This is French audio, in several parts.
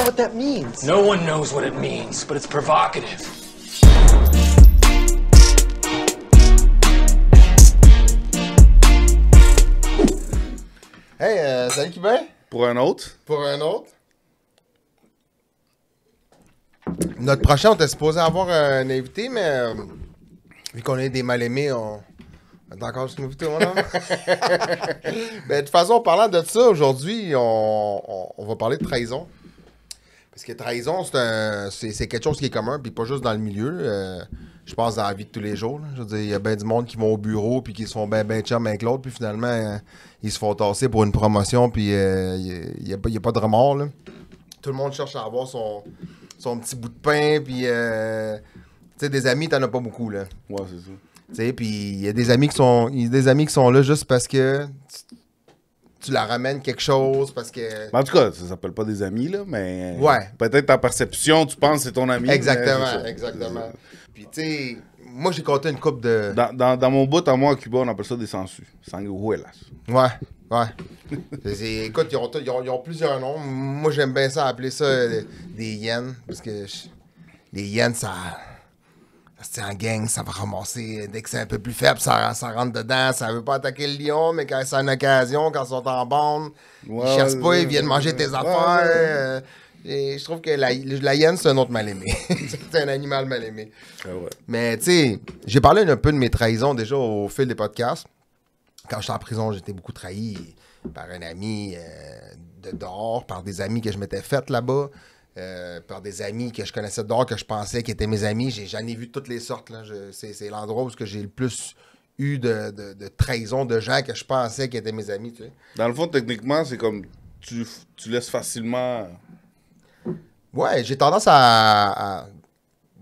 know what that means. No one knows what it means, but it's provocative. Hey, euh, salut va? Pour un autre. Pour un autre. Notre prochain, on était supposé avoir un invité, mais euh, vu qu'on est des mal-aimés, on... on a encore une nouveauté, mon mais ben, de toute façon, en parlant de ça, aujourd'hui, on... on va parler de trahison. Parce que trahison, c'est quelque chose qui est commun, puis pas juste dans le milieu. Euh, je pense dans la vie de tous les jours. Je veux dire, il y a bien du monde qui vont au bureau, puis qui sont font bien ben chum avec l'autre, puis finalement, euh, ils se font tasser pour une promotion, puis euh, il n'y a, pas de remords. Tout le monde cherche à avoir son, petit bout de pain, puis tu sais, des amis, t'en as pas beaucoup. Là. Ouais, c'est ça. Tu sais, puis il y a des amis qui sont, y a des amis qui sont là juste parce que tu la ramènes quelque chose parce que. En tout cas, ça s'appelle pas des amis, là, mais. Ouais. Peut-être ta perception, tu penses que c'est ton ami. Exactement, exactement. Puis, tu sais, moi, j'ai compté une coupe de. Dans, mon bout, à moi, à Cuba, on appelle ça des sangsues. sanguelas. Ouais, ouais. écoute, ils ont, plusieurs noms. Moi, j'aime bien ça appeler ça euh, des, yens parce que les yens, ça c'est en gang, ça va ramasser. Dès que c'est un peu plus faible, ça, rentre dedans. Ça veut pas attaquer le lion, mais quand c'est une occasion, quand ils sont en bande, ils cherchent pas, ils viennent manger tes affaires. Euh, et je trouve que la, hyène, c'est un autre mal-aimé. c'est un animal mal-aimé. Ah mais tu sais, j'ai parlé un peu de mes trahisons déjà au fil des podcasts. Quand j'étais en prison, j'étais beaucoup trahi par un ami euh, de dehors, par des amis que je m'étais fait là-bas. Euh, par des amis que je connaissais dehors, que je pensais qui étaient mes amis. J'en ai, vu toutes les sortes. C'est l'endroit où j'ai le plus eu de, trahison de gens que je pensais qui étaient mes amis. Dans le fond, techniquement, c'est comme tu, laisses facilement. Ouais, j'ai tendance à,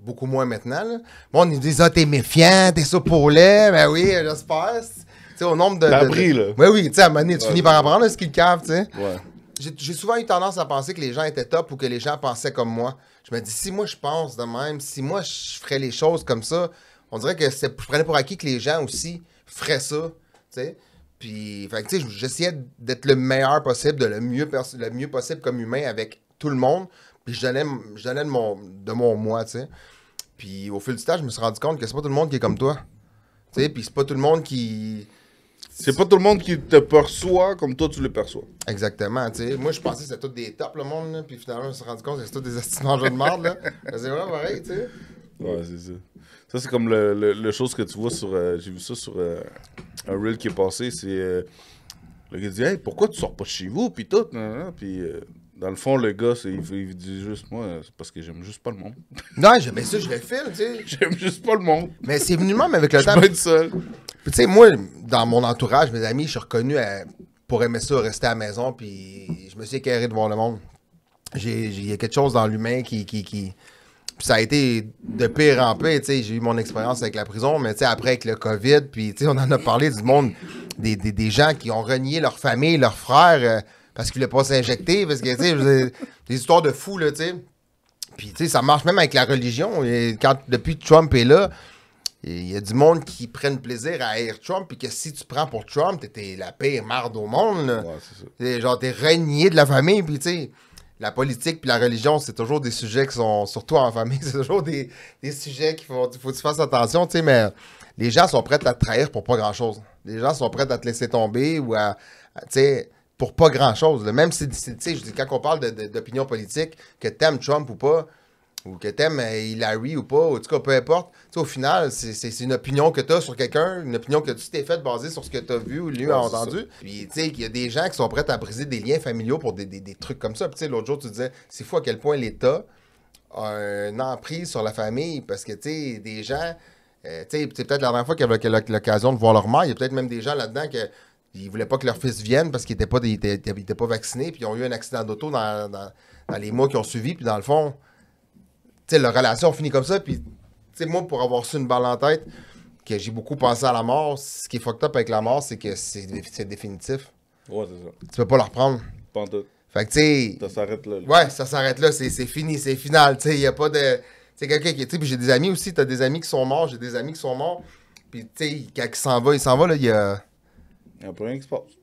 beaucoup moins maintenant. Bon, on nous dit Ah, t'es méfiant, t'es ça pour Ben oui, j'espère. Tu sais, au nombre de. L'abri, là. Oui, ben oui, tu sais, à un moment tu finis par apprendre ce qu'il cave, tu sais. Ouais j'ai souvent eu tendance à penser que les gens étaient top ou que les gens pensaient comme moi. Je me dis, si moi je pense de même, si moi je ferais les choses comme ça, on dirait que je prenais pour acquis que les gens aussi feraient ça. sais. Puis, tu sais, j'essayais d'être le meilleur possible, de le mieux, possible comme humain avec tout le monde. Puis je donnais, de, mon, de mon moi, tu sais. Puis au fil du temps, je me suis rendu compte que c'est pas tout le monde qui est comme toi. Tu sais, puis c'est pas tout le monde qui c'est pas tout le monde qui te perçoit comme toi tu le perçois. Exactement, tu sais. Moi, je pensais que c'était tout des tops, le monde, puis finalement, on s'est rendu compte que c'était tous des astuces de merde, là. Ben, c'est vraiment pareil, tu sais. Ouais, c'est ça. Ça, c'est comme le, le, chose que tu vois sur. Euh, j'ai vu ça sur euh, un reel qui est passé. C'est. Euh, le gars dit Hey, pourquoi tu sors pas de chez vous Puis tout. Puis dans le fond, le gars, il, dit juste Moi, c'est parce que j'aime juste pas le monde. non, mais ça, je le file, tu sais. J'aime juste pas le monde. Mais c'est venu même avec le temps. Je être seul tu sais, moi, dans mon entourage, mes amis, je suis reconnu euh, pour aimer ça, rester à la maison, puis je me suis éclairé devant le monde. Il y a quelque chose dans l'humain qui, qui, ça a été de pire en pire. J'ai eu mon expérience avec la prison, mais après avec le COVID, puis on en a parlé du monde, des, gens qui ont renié leur famille, leurs frères, euh, parce qu'ils ne voulaient pas s'injecter, parce que sais des histoires de fous, là, tu sais. Puis ça marche même avec la religion. Et quand, depuis que Trump est là, il y a du monde qui prennent plaisir à haïr Trump, puis que si tu prends pour Trump, t'es la pire marde au monde. genre, t'es renié de la famille, puis tu sais, la politique puis la religion, c'est toujours des sujets qui sont, surtout en famille, c'est toujours des, des sujets qu'il faut, faut que tu fasses attention, tu sais, mais les gens sont prêts à te trahir pour pas grand-chose. Les gens sont prêts à te laisser tomber ou à, pour pas grand-chose. Même si, tu sais, quand on parle d'opinion politique, que t'aimes Trump ou pas, ou que t'aimes Hillary ou pas, ou en tout cas, peu importe. au final, c'est une opinion que t'as sur quelqu'un, une opinion que tu t'es faite basée sur ce que t'as vu ou lu ou entendu. Puis, tu sais, il y a des gens qui sont prêts à briser des liens familiaux pour des, trucs comme ça. Puis, tu sais, l'autre jour, tu disais, c'est fou à quel point l'État a une emprise sur la famille parce que, tu sais, des gens, euh, tu sais, peut-être la dernière fois qu'ils avaient l'occasion de voir leur mère. Il y a peut-être même des gens là-dedans que ils voulaient pas que leur fils vienne parce qu'ils n'étaient pas, pas vaccinés, puis ils ont eu un accident d'auto dans, les mois qui ont suivi, puis dans le fond, sais, leur relation finit comme ça. Puis, tu moi, pour avoir su une balle en tête, que j'ai beaucoup pensé à la mort, ce qui est fucked up avec la mort, c'est que c'est définitif. Ouais, c'est ça. Tu peux pas la reprendre. Pas tout. Fait que, tu sais. Ça s'arrête là, Ouais, ça s'arrête là. C'est fini, c'est final. Tu sais, il n'y a pas de. Tu quelqu'un qui. Tu sais, j'ai des amis aussi. Tu as des amis qui sont morts. J'ai des amis qui sont morts. Puis, tu sais, quand il s'en va, il s'en va, là, il y a. Il n'y a rien qui se passe.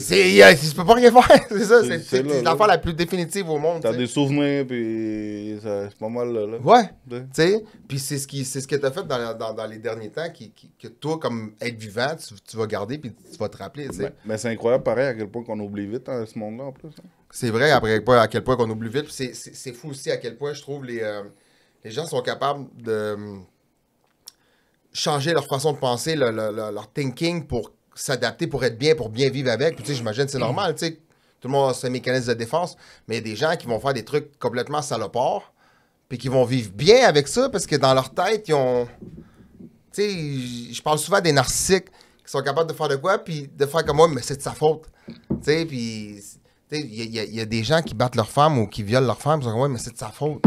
C'est, peux pas rien faire, c'est ça. C'est, l'affaire la plus définitive au monde. T'as as des souvenirs, puis c'est pas mal là. Ouais. Tu sais, puis c'est ce, qui, c'est ce que t'as fait dans, les derniers temps qui, que toi, comme être vivant, tu, vas garder, puis tu vas te rappeler, ben, mais c'est incroyable, pareil, à quel point qu'on oublie vite hein, ce monde-là, en plus. Hein. C'est vrai, après, à quel point on oublie vite. C'est, c'est fou aussi à quel point, je trouve, les, euh, les gens sont capables de hum, changer leur façon de penser, leur thinking pour s'adapter pour être bien, pour bien vivre avec. Puis, tu sais, j'imagine c'est mm. normal, tu Tout le monde a ce mécanisme de défense, mais il y a des gens qui vont faire des trucs complètement salopards, puis qui vont vivre bien avec ça parce que dans leur tête, ils ont. Tu sais, je parle souvent des narcissiques qui sont capables de faire de quoi, puis de faire comme moi, mais c'est de sa faute. Tu puis. Il y, a des gens qui battent leur femme ou qui violent leurs femmes, ils sont comme, ouais, mais c'est de sa faute.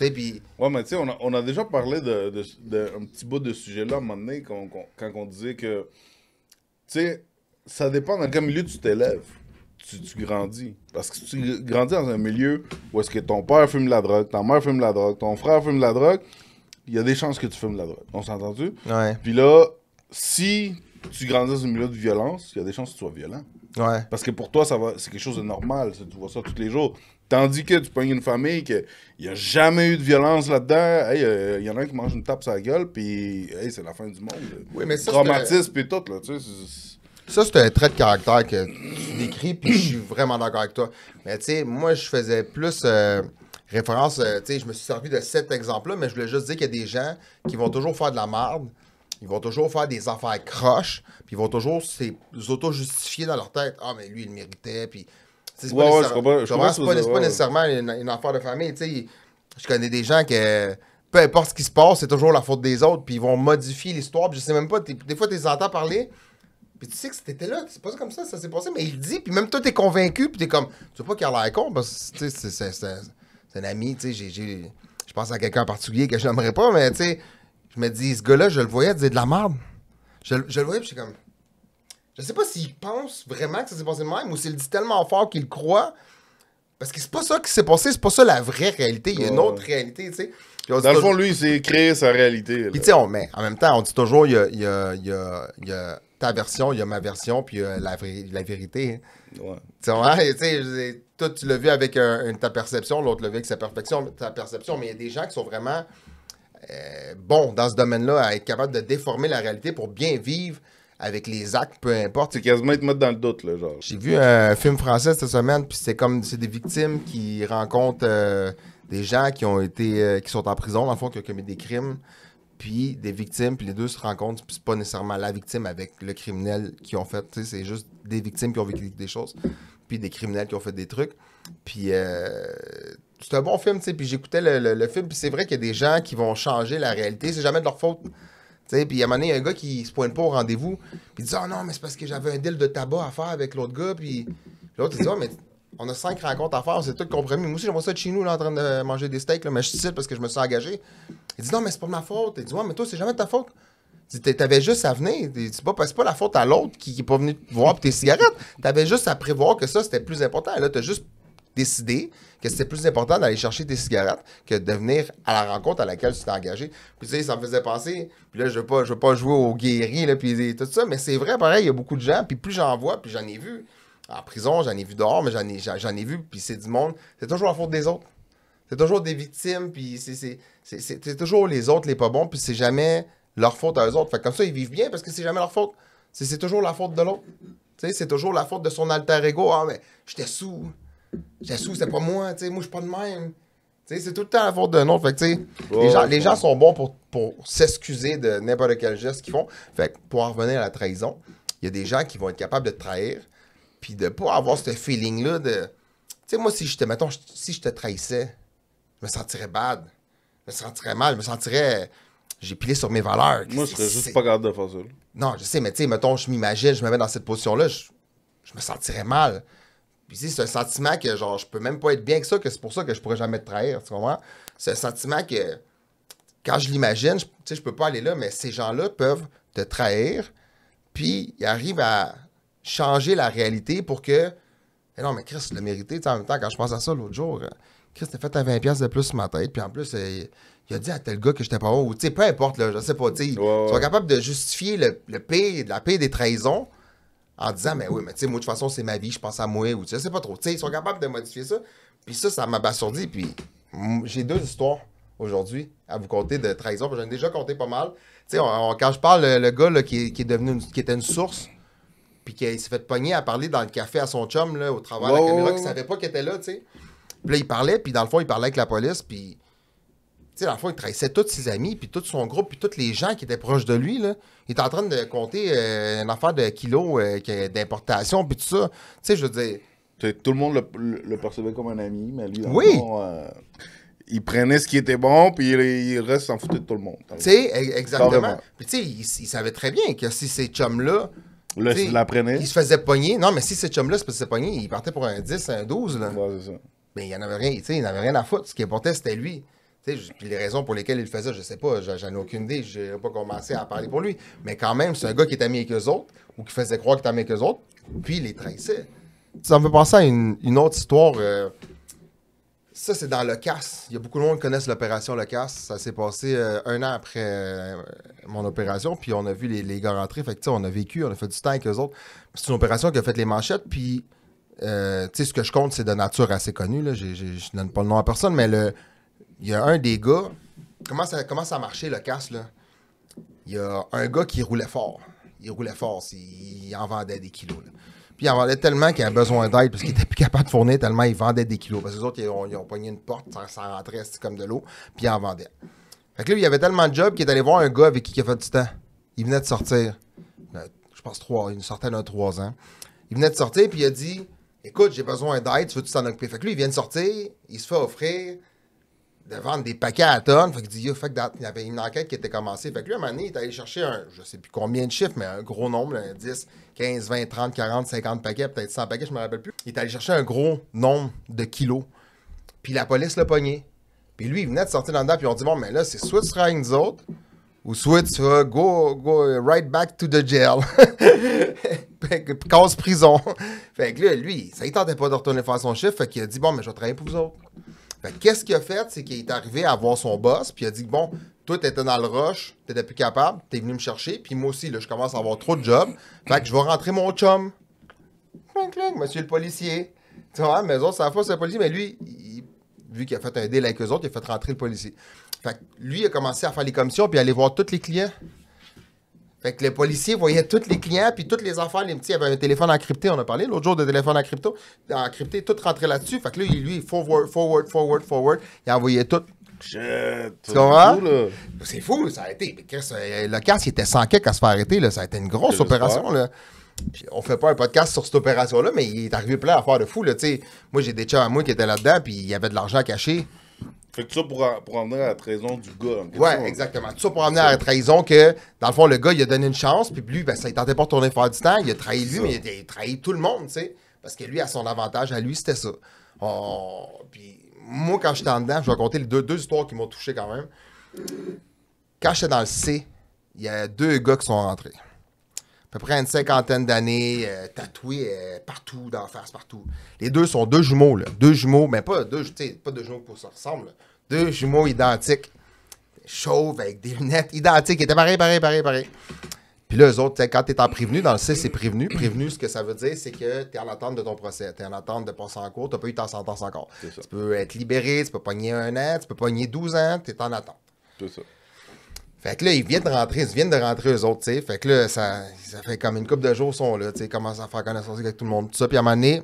Ouais, mais tu sais, on a, déjà parlé d'un de, petit bout de sujet-là à un moment donné, quand on disait que tu sais, ça dépend dans quel milieu tu t'élèves. Tu, tu, grandis. Parce que si tu grandis dans un milieu où est-ce que ton père fume la drogue, ta mère fume la drogue, ton frère fume la drogue, il y a des chances que tu fumes la drogue. On s'est entendu Ouais. Puis là, si tu grandis dans un milieu de violence, il y a des chances que tu sois violent. Ouais. Parce que pour toi, ça va, c'est quelque chose de normal. Tu vois ça tous les jours. Tandis que tu pognes une famille que il n'y a jamais eu de violence là-dedans. Il euh, y en a un qui mange une tape sur gueule, puis c'est la fin du monde. Oui, Traumatisme, puis tout. Là, ça, c'est un trait de caractère que tu décris, puis je suis vraiment d'accord avec toi. Mais tu sais, moi, je faisais plus euh, référence, euh, je me suis servi de cet exemple-là, mais je voulais juste dire qu'il y a des gens qui vont toujours faire de la merde, ils vont toujours faire des affaires croches, puis ils vont toujours s'auto-justifier dans leur tête. Ah, mais lui, il méritait, puis c'est pas, nécessairement une, affaire de famille. sais, je connais des gens que peu importe ce qui se passe, c'est toujours la faute des autres, puis ils vont modifier l'histoire. Je sais même pas, des fois, tu les entends parler, puis tu sais que c'était là, c'est pas comme ça, ça s'est passé, mais il dit, puis même toi, t'es convaincu, puis t'es comme, tu veux pas qu'il a l'air con, parce que c'est un ami, tu sais, je pense à quelqu'un en particulier que je n'aimerais pas, mais tu sais, je me dis, ce gars-là, je le voyais, disait de la merde. Je, je le voyais, puis je suis comme, je sais pas s'il pense vraiment que ça s'est passé de même ou s'il dit tellement fort qu'il croit. Parce que c'est pas ça qui s'est passé, c'est pas ça la vraie réalité. Il y a une autre réalité, tu sais. Dans le fond, lui, il s'est créé sa réalité. Puis En même temps, on dit toujours, il y a, ta version, il y a ma version, puis il y a la, vérité. Hein. Tu tu l'as vu avec ta perception, l'autre l'a vu avec sa perfection, ta perception. Mais il y a des gens qui sont vraiment euh, bons dans ce domaine-là à être capables de déformer la réalité pour bien vivre avec les actes, peu importe. C'est quasiment être dans le doute, là, genre. J'ai vu un film français cette semaine, puis c'est comme c'est des victimes qui rencontrent euh, des gens qui ont été euh, qui sont en prison, dans le qui ont commis des crimes, puis des victimes, puis les deux se rencontrent, puis c'est pas nécessairement la victime avec le criminel qui ont fait. C'est juste des victimes qui ont vécu des choses, puis des criminels qui ont fait des trucs. Puis euh, c'est un bon film, tu sais. Puis j'écoutais le, le, film, puis c'est vrai qu'il y a des gens qui vont changer la réalité. C'est jamais de leur faute. Puis un moment il y a un gars qui se pointe pas au rendez-vous, puis dit Ah oh non, mais c'est parce que j'avais un deal de tabac à faire avec l'autre gars, puis l'autre, il dit Ah, mais on a cinq rencontres à faire, c'est tout compromis. Moi aussi, j'aimerais ça chez nous, là, en train de manger des steaks, mais je suis ici parce que je me suis engagé. Il dit Non, mais c'est pas ma faute. Il dit Ouais, mais toi, c'est jamais de ta faute. Il dit T'avais juste à venir. C'est pas, pas la faute à l'autre qui, n'est est pas venu te voir pour tes cigarettes. T'avais juste à prévoir que ça, c'était plus important. Là, t'as juste décider que c'était plus important d'aller chercher tes cigarettes que de venir à la rencontre à laquelle tu t'es engagé. Puis tu sais, ça me faisait penser, puis là, je veux pas, je veux pas jouer au guéris là, puis tout ça, mais c'est vrai, pareil, il y a beaucoup de gens, puis plus j'en vois, puis j'en ai vu en prison, j'en ai vu dehors, mais j'en ai, j'en vu, puis c'est du monde, c'est toujours la faute des autres. C'est toujours des victimes, puis c'est toujours les autres, les pas bons, puis c'est jamais leur faute à eux autres. Fait comme ça, ils vivent bien parce que c'est jamais leur faute. C'est toujours la faute de l'autre. C'est toujours la faute de son alter ego. Ah, mais j'étais sous Jassou, c'est pas moi, tu moi, je suis pas de même. c'est tout le temps la faute d'un autre. Fait tu les, gens, sont bons pour, s'excuser de n'importe quel geste qu'ils font. Fait pour en revenir à la trahison, il y a des gens qui vont être capables de te trahir, puis de pas avoir ce feeling-là de. Tu sais, moi, si je te, si je te trahissais, je me sentirais bad. Je me sentirais mal, je me sentirais. J'ai pilé sur mes valeurs. Moi, je serais juste pas capable de faire ça. Non, je sais, mais tu sais, mettons, je m'imagine, je me mets dans cette position-là, je me sentirais mal c'est un sentiment que genre je peux même pas être bien que ça, que c'est pour ça que je pourrais jamais te trahir, tu C'est un sentiment que quand je l'imagine, je, tu peux pas aller là, mais ces gens-là peuvent te trahir, puis ils arrivent à changer la réalité pour que. Eh non, mais Chris, le mérité, en même temps, quand je pense à ça l'autre jour, euh, Chris t'as fait à 20$ de plus sur ma tête, puis en plus, euh, il, a dit à tel gars que je j'étais pas bon, peu importe, je je sais pas, tu es capable de justifier le, le la paix des trahisons, en disant, mais oui, mais tu sais, moi, de toute façon, c'est ma vie, je pense à moi, ou tu sais, pas trop. Tu sais, ils sont capables de modifier ça. Puis ça, ça m'abasourdit. Puis j'ai deux histoires aujourd'hui à vous compter de trahison. J'en ai déjà compté pas mal. Tu sais, quand je parle, le, gars qui, est devenu qui était une source, puis qui s'est fait pogner à parler dans le café à son chum, au travers de la caméra, qui savait pas qu'il était là, tu sais. Puis là, il parlait, puis dans le fond, il parlait avec la police, puis sais, dans le fond, il trahissait tous ses amis, puis tout son groupe, puis tous les gens qui étaient proches de lui. Là. Il était en train de compter euh, une affaire de kilos euh, d'importation, puis tout ça. Tu je veux dire. Tout le monde le, percevait comme un ami, mais lui, oui. Euh, il prenait ce qui était bon, puis il, reste s'en foutait de tout le monde. Tu sais, e-, exactement. Puis tu sais, il, savait très bien que si ces chums-là. il se faisait pogner. Non, mais si ces chums-là se faisaient pogner, il partait pour un 10, un 12. Là. Mais il y en avait rien, il n'avait rien à foutre. Ce qui importait, c'était lui. Puis les raisons pour lesquelles il faisait, je sais pas, j'en ai aucune idée, j'ai pas commencé à parler pour lui. Mais quand même, c'est un gars qui est ami avec eux autres, ou qui faisait croire qu'il était ami avec eux autres, puis il les trahissait. Ça me fait penser à une, autre histoire. Euh, ça, c'est dans le casse. Il y a beaucoup de monde qui connaissent l'opération Le casse. Ça s'est passé euh, un an après euh, mon opération, puis on a vu les, gars rentrer. Fait que, on a vécu, on a fait du temps avec eux autres. C'est une opération qui a fait les manchettes, puis ce que je compte, c'est de nature assez connue. je ne donne pas le nom à personne, mais le, il y a un des gars. Comment ça, comment ça a marché le casse, là? Il y a un gars qui roulait fort. Il roulait fort. Il en vendait des kilos. Puis il en vendait tellement qu'il a besoin d'aide parce qu'il était plus capable de fournir tellement il vendait des kilos. Parce que les autres, ils ont, poigné une porte, ça, rentrait rentrait comme de l'eau, puis il en vendait. Fait que là, il y avait tellement de job qu'il est allé voir un gars avec qui il a fait du temps. Il venait de sortir. Ben, je pense trois, il sortait d'un trois ans. Il venait de sortir, puis il a dit Écoute, j'ai besoin d'aide, tu veux-tu t'en occuper Fait que lui, il vient de sortir, il se fait offrir de vendre des paquets à tonnes. Fait il y avait une enquête qui était commencée. Fait lui, à un moment donné, il est allé chercher un, je sais plus combien de chiffres, mais un gros nombre, 10, 15, 20, 30, 40, 50 paquets, peut-être 100 paquets, je me rappelle plus. Il est allé chercher un gros nombre de kilos. Puis la police l'a pogné. Puis lui, il venait de sortir là-dedans, puis on dit, bon, mais là, c'est soit tu seras avec nous autres, ou soit tu vas go, go right back to the jail. Cause prison. fait que là, lui, ça il tentait pas de retourner faire son chiffre, fait qu'il a dit, bon, mais je vais travailler pour vous autres qu'est-ce qu'il a fait, c'est qu'il est arrivé à voir son boss, puis il a dit Bon, toi, t'étais dans le rush, t'étais plus capable, t'es venu me chercher, puis moi aussi, là, je commence à avoir trop de jobs, fait que je vais rentrer mon chum. Cling, monsieur le policier. Tu vois, mais autres, ça fois, c'est le policier, mais lui, vu qu'il a fait un deal avec eux autres, il a fait rentrer le policier. Fait que lui, il a commencé à faire les commissions, puis aller voir tous les clients. Fait que les policiers voyaient tous les clients, puis toutes les affaires les petits avaient un téléphone encrypté, on a parlé l'autre jour de téléphone encrypté, tout rentrait là-dessus. Fait que là, lui, forward, forward, forward, forward, il envoyait tout. C'est fou, ça a été. Euh, le casse, il était sans quai à se faire arrêter, là. ça a été une grosse opération. Là. on fait pas un podcast sur cette opération-là, mais il est arrivé plein d'affaires de fou. Là, moi, j'ai des chats à moi qui étaient là-dedans, puis il y avait de l'argent caché. Fait que ça pour, pour à la trahison du gars. Ouais, exactement. Tout ça pour amener à la trahison que, dans le fond, le gars, il a donné une chance, puis lui, ben, ça, il tentait pas de tourner faire du temps. Il a trahi lui, mais il a, trahi tout le monde, tu sais. Parce que lui, à son avantage, à lui, c'était ça. puis moi, quand j'étais en dedans, je vais raconter les deux, deux histoires qui m'ont touché quand même. Quand j'étais dans le C, il y a deux gars qui sont rentrés à peu près une cinquantaine d'années, euh, tatoué euh, partout, d'en face, partout. Les deux sont deux jumeaux, là. Deux jumeaux, mais pas deux, pas deux jumeaux pour se ressemblent. Deux jumeaux identiques. Chauves avec des lunettes identiques. Ils étaient pareils, pareils, pareils, pareils. Puis là, eux autres, quand t'es en prévenu, dans le C, c'est prévenu. Prévenu, ce que ça veut dire, c'est que tu es en attente de ton procès. es en attente de passer en cours, n'as pas eu ta sentence encore. Tu peux être libéré, tu peux pogner un an, tu peux pogner 12 ans, t'es en attente. C'est ça. Fait que là, ils viennent de rentrer, ils viennent de rentrer eux autres, tu sais. Fait que là, ça, fait comme une couple de jours, ils sont là, tu sais, commencent à faire connaissance avec tout le monde, tout ça. Puis à un moment donné,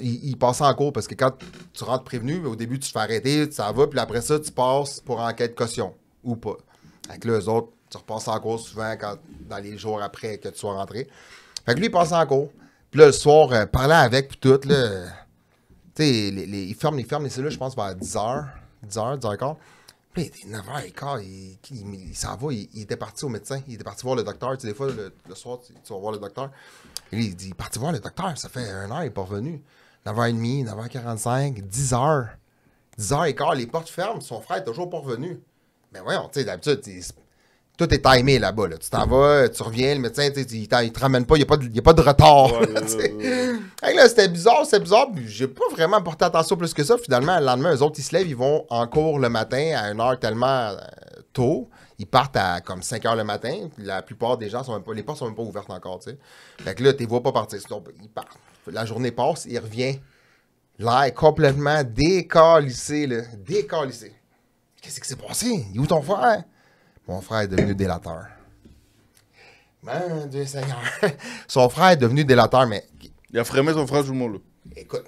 ils passent en cours parce que quand tu rentres prévenu, au début, tu te fais arrêter, ça va, puis après ça, tu passes pour enquête caution ou pas. Fait que là, eux autres, tu repasses en cours souvent dans les jours après que tu sois rentré. Fait que lui, il passe en cours. Puis là, le soir, euh, parlant avec, puis tout, là, tu sais, ils ferment, ils ferment les là je pense, vers 10h, 10h, h puis il était 9 et il, s'en va, il, était parti au médecin, il était parti voir le docteur. Tu sais, des fois, le, soir, tu, vas voir le docteur. il dit, il est parti voir le docteur, ça fait un heure, il est pas revenu. 9h30, 9h45, 10h. 10h15, les portes ferment, son frère est toujours pas revenu. Mais voyons, tu sais, d'habitude, tout est timé là-bas. Tu t'en vas, tu reviens, le médecin, il, il te ramène pas, il n'y a, pas de retard. c'était bizarre, c'est bizarre. J'ai pas vraiment porté attention plus que ça. Finalement, le lendemain, eux autres, ils se lèvent, ils vont en cours le matin à une heure tellement euh, tôt. Ils partent à comme 5 heures le matin. La plupart des gens, sont pas, les portes sont même pas ouvertes encore. Tu Fait que là, tu vois pas partir. Ben, ils partent. La journée passe, il revient. L'air est complètement décalissé. Là. Qu'est-ce qui s'est passé? Il est où ton frère? Mon frère est devenu délateur. Mon Dieu Seigneur. son frère est devenu délateur, mais. Il a frémé son frère jumeau, là Écoute,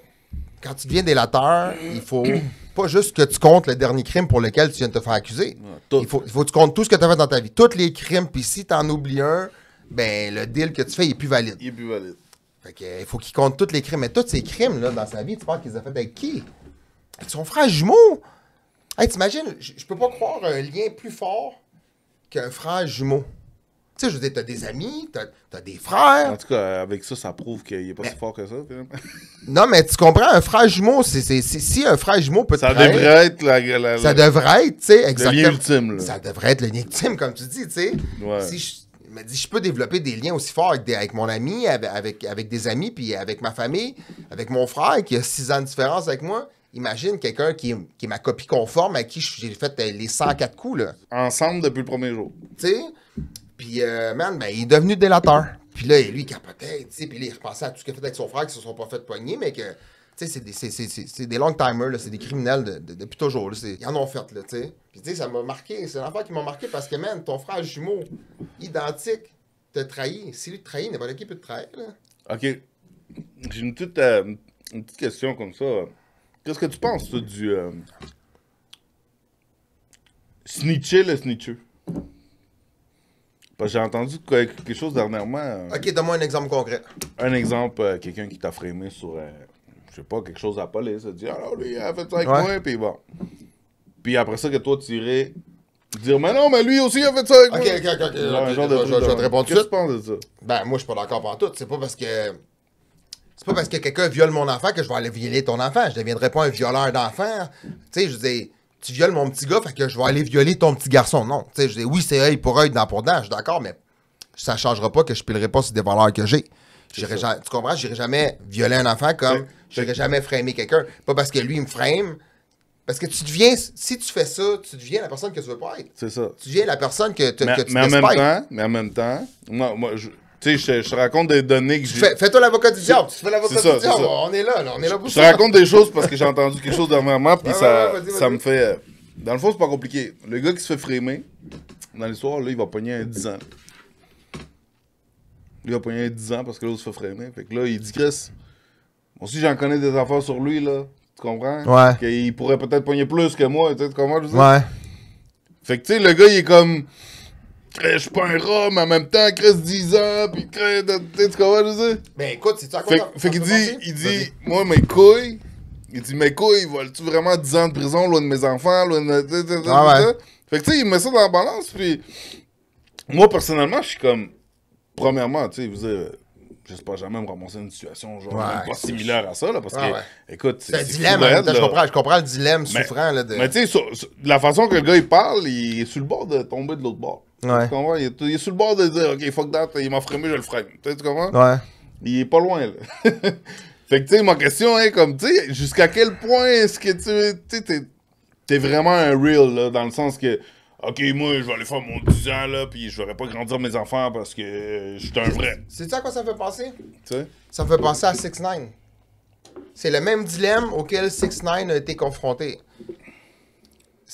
quand tu deviens délateur, il faut pas juste que tu comptes le dernier crime pour lequel tu viens de te faire accuser. Ah, il, faut, il, faut, que tu comptes tout ce que tu as fait dans ta vie. Tous les crimes, puis si tu en oublies un, ben le deal que tu fais, est plus valide. Il est plus valide. Fait que, il faut qu'il compte tous les crimes. Mais tous ces crimes là, dans sa vie, tu penses qu'ils ont fait avec qui? Avec son frère jumeau! Hey, t'imagines, je peux pas croire un lien plus fort qu'un frère jumeau. Tu sais, je veux dire, t'as des amis, t'as as des frères. En tout cas, avec ça, ça prouve qu'il est pas si fort que ça. non, mais tu comprends, un frère jumeau, c'est si un frère jumeau peut te Ça devrait être la, Ça devrait être, tu sais, exactement. Le lien ultime. Ça devrait être le lien ultime, comme tu dis, tu sais. Ouais. Si je dis, je peux développer des liens aussi forts avec, mon ami, avec, avec, des amis, puis avec ma famille, avec mon frère qui a six ans de différence avec moi imagine quelqu'un qui, qui, est ma copie conforme à qui j'ai fait euh, les 104 coups. Là. Ensemble depuis le premier jour. Tu sais? Puis, euh, man, ben, il est devenu délateur. Puis là, lui, il capotait, tu sais. Puis il repensait à tout ce qu'il a fait avec son frère qui se sont pas fait poigner, mais que. Tu sais, c'est des, des long-timers, c'est des criminels depuis toujours. Là, ils en ont fait, là, tu sais. Puis, tu sais, ça m'a marqué. C'est l'enfer qui m'a marqué parce que, man, ton frère jumeau, identique, te trahi. Si lui te pas n'importe qui peut te trahir, là. OK. J'ai une toute euh, une petite question comme ça. Qu'est-ce que tu penses, toi, du. Euh, snitcher le snitcher? Parce que j'ai entendu quelque chose dernièrement. Euh, ok, donne-moi un exemple concret. Un exemple, euh, quelqu'un qui t'a frémé sur. je sais pas, quelque chose à la police. dit ah lui, il a fait ça avec moi, puis bon. Puis après ça, que toi, tu irais Dire, mais non, mais lui aussi, il a fait ça avec moi. Ok, ok, ok. je, vais te répondre tout de suite. Qu'est-ce que tu penses de ça? Ben, moi, je suis pas d'accord pour tout. C'est pas parce que c'est pas parce que quelqu'un viole mon enfant que je vais aller violer ton enfant. Je deviendrai pas un violeur d'enfants. Tu sais, je disais, tu violes mon petit gars, fait que je vais aller violer ton petit garçon. Non. Tu sais, je dis, oui, c'est œil pour œil, dans pour dent. Je suis d'accord, mais ça changera pas que je pilerai pas sur des valeurs que j'ai. tu comprends? Je n'irai jamais violer un enfant comme je n'irai jamais framer quelqu'un. Pas parce que lui, il me frame. Parce que tu deviens, si tu fais ça, tu deviens la personne que tu veux pas être. C'est ça. Tu deviens la personne que, tu mais en même temps, Mais en même temps, moi, moi je, tu sais, je te raconte des données que j'ai. Fais, toi l'avocat du diable. Tu fais l'avocat du diable. On est là, là, on est là pour ça. Je te raconte des choses parce que j'ai entendu quelque chose dernièrement, puis ça, ça me fait. Euh, dans le fond, c'est pas compliqué. Le gars qui se fait framer, dans l'histoire, là, il va pogner un 10 ans. Lui, il va pogner un 10 ans parce que l'autre se fait framer. Fait que là, il dit Chris, moi aussi, j'en connais des affaires sur lui, là. Tu comprends? Ouais. Il pourrait peut-être pogner plus que moi, tu sais, comment je dis? Ouais. Fait que, tu sais, le gars, il est comme je suis pas un rat, mais en même temps, Chris 10 ans, pis crée... » tu comprends, je sais. Ben écoute, c'est ça Fait, fait qu'il dit, il dit, moi, mes couilles, il dit, mes couilles, voles tu vraiment 10 ans de prison, loin de mes enfants, loin de. Ah Fait que tu sais, il met ça dans la balance, puis moi, personnellement, je suis comme, premièrement, tu sais, vous sais pas, jamais me ramasser une situation genre pas similaire à ça là, parce ah que écoute c'est un dilemme hein, je comprends je comprends le dilemme souffrant là, de... mais tu sais la façon que le gars il parle il est sur le bord de tomber de l'autre bord tu comprends? Il est, sur le bord de dire, OK, fuck that, il m'a freiné, je le freine. Tu, sais, tu comprends? Ouais. Il est pas loin, là. fait que, tu sais, ma question est comme, tu sais, jusqu'à quel point est-ce que tu t'es, t'es vraiment un real, là, dans le sens que, OK, moi, je vais aller faire mon 10 ans, là, puis je voudrais pas grandir mes enfants parce que je suis un vrai. C'est ça quoi ça fait penser? Tu sais? Ça fait penser à 6 9 C'est le même dilemme auquel 6 9 a été confronté.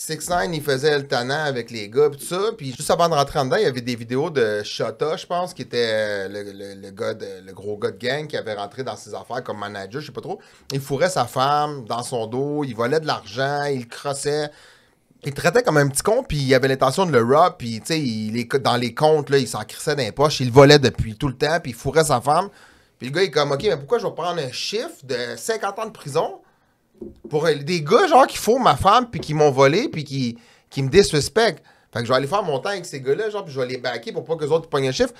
Six Nine, il faisait le tannant avec les gars, pis tout ça. Puis juste avant de rentrer en dedans, il y avait des vidéos de Shota, je pense, qui était euh, le, gars le gros gars de gang qui avait rentré dans ses affaires comme manager, je sais pas trop. Il fourrait sa femme dans son dos, il volait de l'argent, il crossait. Il traitait comme un petit con, puis il avait l'intention de le rob, puis tu sais, dans les comptes, là, il s'en crissait dans les poches, il volait depuis tout le temps, puis il fourrait sa femme. Puis le gars, il est comme, OK, mais pourquoi je vais prendre un chiffre de 50 ans de prison pour des gars, genre, qui font ma femme, puis qui m'ont volé, puis qui, qui me disrespectent. Fait que je vais aller faire mon temps avec ces gars-là, genre, puis je vais les baquer pour pas que les autres pognent un chiffre.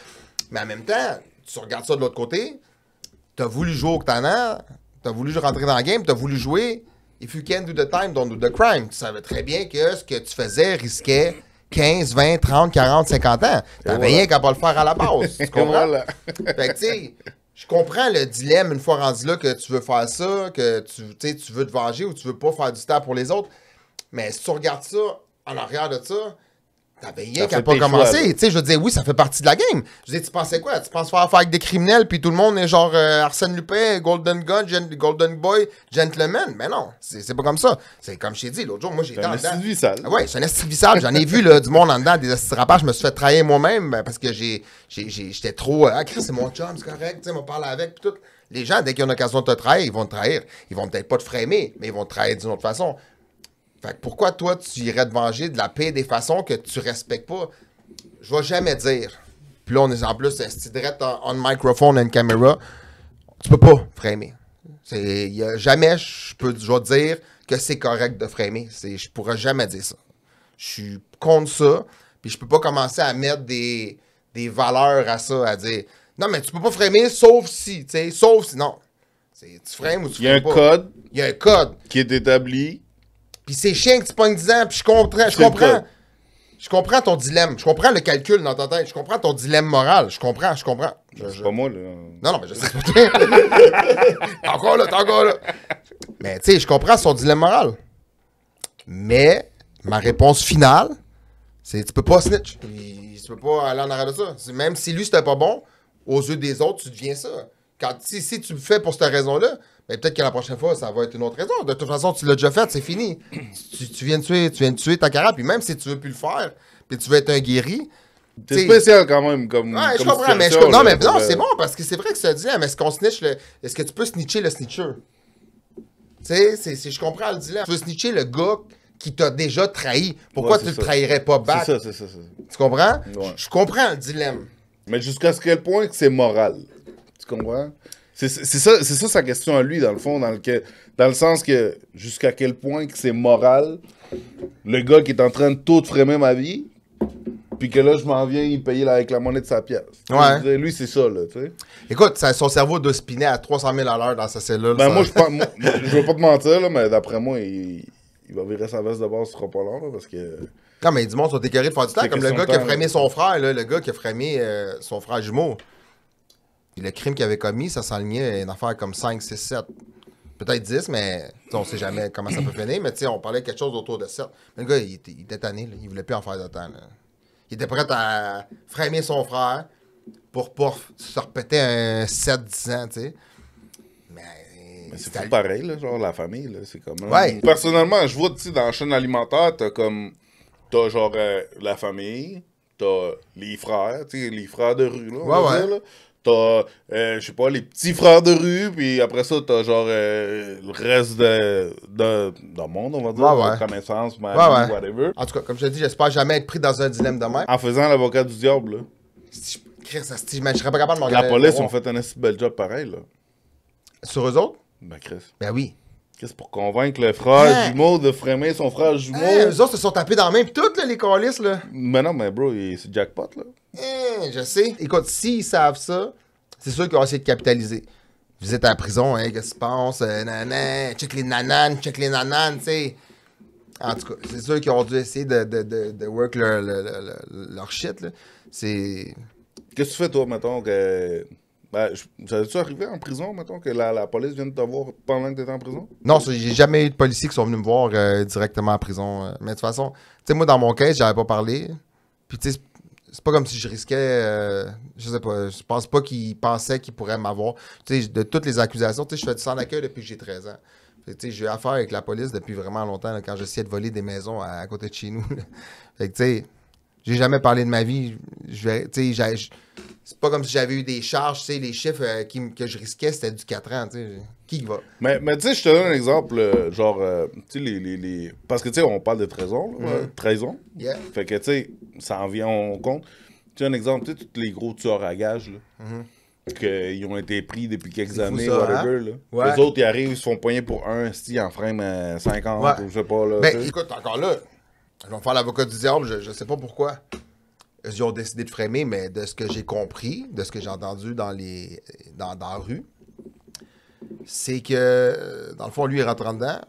Mais en même temps, tu regardes ça de l'autre côté, t'as voulu jouer au tu t'as voulu rentrer dans la game, t'as voulu jouer. If you can do the time, don't do the crime. Tu savais très bien que ce que tu faisais risquait 15, 20, 30, 40, 50 ans. T'avais rien qu'à pas le faire à la base. Tu comprends? Fait que, tu sais, je comprends le dilemme une fois rendu là que tu veux faire ça, que tu, tu veux te venger ou tu veux pas faire du temps pour les autres. Mais si tu regardes ça en arrière de ça, T'avais rien qui a pas commencé. Tu sais, je dis oui, ça fait partie de la game. Je disais « tu pensais quoi? Tu penses faire affaire avec des criminels, puis tout le monde est genre euh, Arsène Lupin, Golden Gun, Golden Boy, Gentleman. Mais non, c'est pas comme ça. C'est comme je t'ai dit, l'autre jour, moi, j'étais en dedans. C'est ouais Oui, c'est un esti J'en ai vu là, du monde en dedans, des rapaces, Je me suis fait trahir moi-même ben, parce que j'étais trop. Euh, ah, c'est mon chum, c'est correct. Tu sais, on parle avec, puis tout. Les gens, dès qu'ils ont l'occasion de te trahir, ils vont te trahir. Ils vont peut-être pas te framer, mais ils vont te trahir d'une autre façon. Fait pourquoi toi, tu irais te venger de la paix des façons que tu respectes pas? Je vais jamais dire. Puis là, on est en plus, c'est direct on, microphone une caméra. Tu peux pas framer. jamais, je peux dire que c'est correct de framer. C'est, je pourrais jamais dire ça. Je suis contre ça. Puis je peux pas commencer à mettre des, valeurs à ça, à dire non, mais tu peux pas framer sauf si, tu sais, sauf si. Non. tu frames ou tu Il pas. Il y a un code. Qui est établi puis c'est chien que tu pognes 10 ans, puis je comprends, je comprends. Je comprends ton dilemme. Je comprends le calcul dans ta tête. Je comprends ton dilemme moral. Je comprends, je comprends. Je, pas moi, là. Non, non, mais je sais pas t'es encore là, t'es encore là. Mais tu sais, je comprends son dilemme moral. Mais ma réponse finale, c'est tu peux pas snitch. Tu peux pas aller en arrière de ça. Même si lui, c'était pas bon, aux yeux des autres, tu deviens ça. Quand, si, tu le fais pour cette raison-là, mais ben, peut-être que la prochaine fois, ça va être une autre raison. De toute façon, tu l'as déjà fait, c'est fini. tu, tu, viens de tuer, tu viens de tuer ta cara Puis même si tu veux plus le faire, puis tu veux être un guéri. C'est spécial quand même comme. Ouais, Non, mais non, euh, c'est bon parce que c'est vrai que ça dilemme. Hein, est-ce qu'on le. Est-ce que tu peux snitcher le snitcher? Tu sais, je comprends le dilemme. Tu veux snitcher le gars qui t'a déjà trahi. Pourquoi tu le trahirais pas back? C'est ça, c'est ça, Tu comprends? Je comprends le dilemme. Mais jusqu'à ce quel point c'est moral? Tu comprends? C'est ça, ça sa question à lui, dans le fond, dans, dans le sens que jusqu'à quel point que c'est moral, le gars qui est en train de tout freiner ma vie, puis que là, je m'en viens y payer avec la monnaie de sa pièce. Ouais. lui, c'est ça, là, tu sais. Écoute, ça, son cerveau de spinner à 300 000 à l'heure dans sa cellule. Ben, moi, je ne veux pas te mentir, là, mais d'après moi, il, va virer sa veste de base, ce sera pas long, là, parce que. Non, mais du monde sont écœurés de faire du temps, comme le gars qui a frémé son frère, là, le gars qui a frémé euh, son frère jumeau le crime qu'il avait commis, ça s'enlignait à une affaire comme 5, 6, 7. Peut-être 10, mais on sait jamais comment ça peut venir. Mais on parlait quelque chose autour de 7. Mais le gars, il, était tanné. Là. Il voulait plus en faire de temps. Il était prêt à framer son frère pour pas se répéter un 7, 10 ans. sais. Mais c'est tout pareil, là, genre la famille, c'est comme. Personnellement, je vois, tu dans la chaîne alimentaire, t'as comme. T'as genre euh, la famille, t'as les frères, tu les frères de rue, là. Ouais, ouais. Dire, là t'as, euh, je sais pas, les petits frères de rue, puis après ça, t'as genre euh, le reste de, de, monde, on va dire, ouais, ouais. connaissance, ouais, whatever. En tout cas, comme je te dis, j'espère jamais être pris dans un dilemme de même. En faisant l'avocat du diable, là. Si je, serais pas capable de m'en La police, ont fait un assez bel job pareil, là. Sur eux autres? Ben, Chris. Ben oui. Qu'est-ce pour convaincre le frère jumeau de frémer son frère jumeau? Les eux autres se sont tapés dans la main pis toutes, là, les calices, là. Mais non, mais bro, c'est jackpot, là. Eh, je sais. Écoute, s'ils savent ça, c'est sûr qu'ils ont essayé de capitaliser. Vous êtes à la prison, hein, qu'est-ce que tu penses? Euh, nanan, check les nananes, check les nanan, tu sais. En tout cas, c'est sûr qu'ils ont dû essayer de, de, de, de work leur, leur, shit, là. C'est. Qu'est-ce que tu fais, toi, mettons, que ben, ça tu arrivé en prison, maintenant que la, police vienne te voir pendant que tu en prison? Non, j'ai jamais eu de policiers qui sont venus me voir euh, directement en prison. Euh. Mais de toute façon, tu sais, moi, dans mon cas, j'avais pas parlé. Puis, tu sais, c'est pas comme si je risquais. Euh, je sais pas, je pense pas qu'ils pensaient qu'ils pourraient m'avoir. Tu sais, de toutes les accusations, tu sais, je fais du sans d'accueil depuis que j'ai 13 ans. Tu sais, j'ai eu affaire avec la police depuis vraiment longtemps, quand j'essayais de voler des maisons à, côté de chez nous. tu sais, j'ai jamais parlé de ma vie c'est pas comme si j'avais eu des charges, tu sais, les chiffres euh, que je risquais, c'était du 4 ans, tu sais. Qui va? Mais, mais tu sais, je te donne un exemple, euh, genre, euh, tu sais, les, les, les, Parce que, tu sais, on parle de trahison, là, mm-hmm. Fait que, tu sais, ça en vient, on compte. Tu as un exemple, tu sais, tous les gros tueurs à gages, là. Mm-hmm. Qu'ils ont été pris depuis quelques années, hein? Les autres, ils arrivent, ils se font poigner pour un, si en frame 50 ou je sais pas. Là, ben, écoute, encore là, ils vont faire l'avocat du diable, je sais pas pourquoi ils ont décidé de freiner, mais de ce que j'ai compris, de ce que j'ai entendu dans, les, dans, la rue, c'est que, dans le fond, lui, il rentre rentré dedans,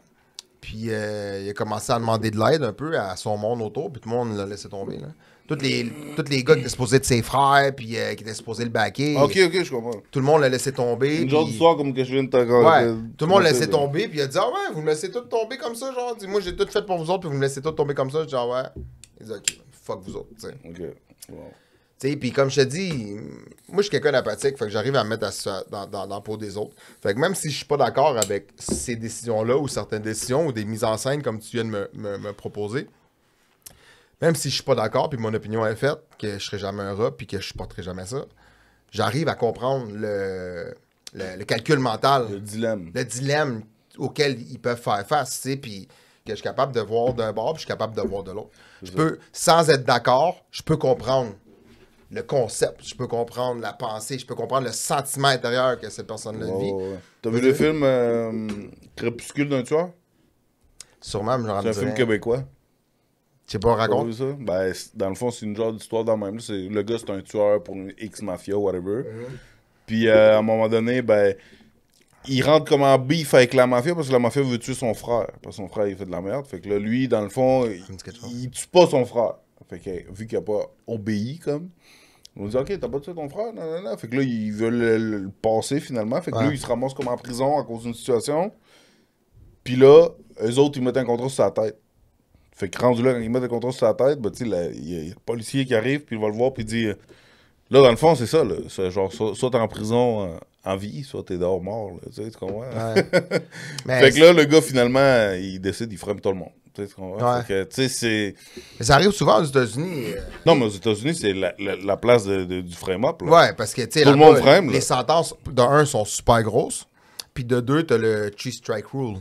puis euh, il a commencé à demander de l'aide un peu à son monde autour, puis tout le monde l'a laissé tomber. Tous les, les gars qui étaient supposés de ses frères, puis euh, qui étaient supposés le baquer. Ok, ok, je comprends. Tout le monde l'a laissé tomber. Une genre soir, comme que je viens de te Ouais, tout le monde l'a laissé tomber, puis il a dit Ah ouais, vous me laissez tout tomber comme ça, genre. Dis, moi, j'ai tout fait pour vous autres, puis vous me laissez tout tomber comme ça. Je dis Ah ouais. Il dit Ok fuck vous autres. OK. Wow. puis comme je te dis, moi je suis quelqu'un d'apathique, fait que j'arrive à me mettre dans, dans, dans, le pot des autres. Fait que même si je suis pas d'accord avec ces décisions-là ou certaines décisions ou des mises en scène comme tu viens de me, proposer, même si je suis pas d'accord, puis mon opinion est faite, que je serai jamais un puis que je supporterai jamais ça, j'arrive à comprendre le, calcul mental. Le dilemme. Le dilemme auquel ils peuvent faire face, tu sais, puis que je suis capable de voir d'un bord, puis je suis capable de voir de l'autre. Je peux, sans être d'accord, je peux comprendre le concept, je peux comprendre la pensée, je peux comprendre le sentiment intérieur que cette personne-là vit. T'as vu le film euh, Crépuscule d'un tueur? Sûrement, mais je C'est un film québécois. Tu sais pas, raconte. Ça? Ben, dans le fond, c'est une genre d'histoire dans le même. Le gars, c'est un tueur pour une X-Mafia, whatever. Mhm. Puis euh, à un moment donné, ben, il rentre comme un bif avec la mafia parce que la mafia veut tuer son frère. Parce que son frère, il fait de la merde. Fait que là, lui, dans le fond, il, tue pas son frère. Fait que, vu qu'il a pas obéi, comme, on dit, OK, t'as pas tué ton frère, non, non, Fait que là, ils veulent le, passer finalement. Fait que il se ramasse comme en prison à cause d'une situation. Puis là, eux autres, ils mettent un contrat sur sa tête. Fait que rendu là, quand ils mettent un contrat sur sa tête, ben, tu sais, il y, a le policier qui arrive, puis il va le voir, puis il dit. Là, dans le fond, c'est ça. genre, soit, t'es en prison euh, en vie, soit t'es dehors mort. tu, sais, tu Ouais. fait que là, le gars, finalement, il décide, il frame tout le monde. Tu sais, c'est... Mais ça arrive souvent aux États-Unis. Euh. Non, mais aux États-Unis, c'est la, la, place du frame-up. Ouais, parce que, tu sais, les sentences, d'un, sont super grosses. Puis de deux, t'as le cheese strike rule.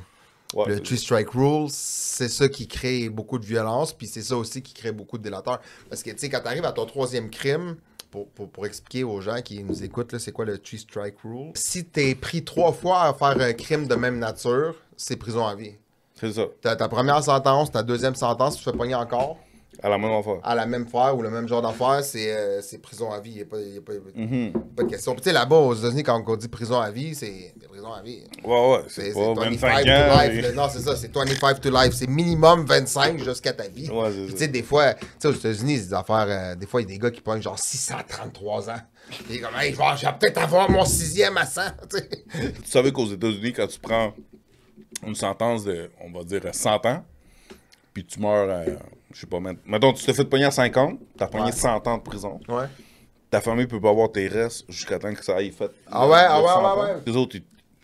le three strike rule, c'est ça qui crée beaucoup de violence, puis c'est ça aussi qui crée beaucoup de délateurs. Parce que, tu sais, quand t'arrives à ton troisième crime, pour, expliquer aux gens qui nous écoutent, c'est quoi le Three Strike Rule. Si t'es pris trois fois à faire un crime de même nature, c'est prison à vie. C'est ça. T'as ta première sentence, ta deuxième sentence, tu te fais pogner encore. À la même affaire. À la même affaire ou le même genre d'affaire, euh, c'est prison à vie. Il n'y a, pas, a de question. Tu sais, là-bas, aux États-Unis, quand on dit prison à vie, c'est prison à vie. Ouais, ouais. C'est 25 to life. Non, c'est ça. C'est 25 to life. C'est minimum 25 jusqu'à ta vie. Puis, tu sais, des fois, tu sais, aux États-Unis, des affaires. Euh, des fois, il y a des gars qui prennent genre 633 ans. Puis, comme, hey, je vais peut-être avoir mon sixième à 100. Tu savais qu'aux États-Unis, quand tu prends une sentence de, on va dire, 100 ans, puis tu meurs à je sais pas, mettons, tu te fais de pogner à 50, t'as pogné 100 ans de prison. Ouais. Ta famille peut pas avoir tes restes jusqu'à temps que ça aille fait. Ah ouais, ah ouais, ouais, ouais, Les autres,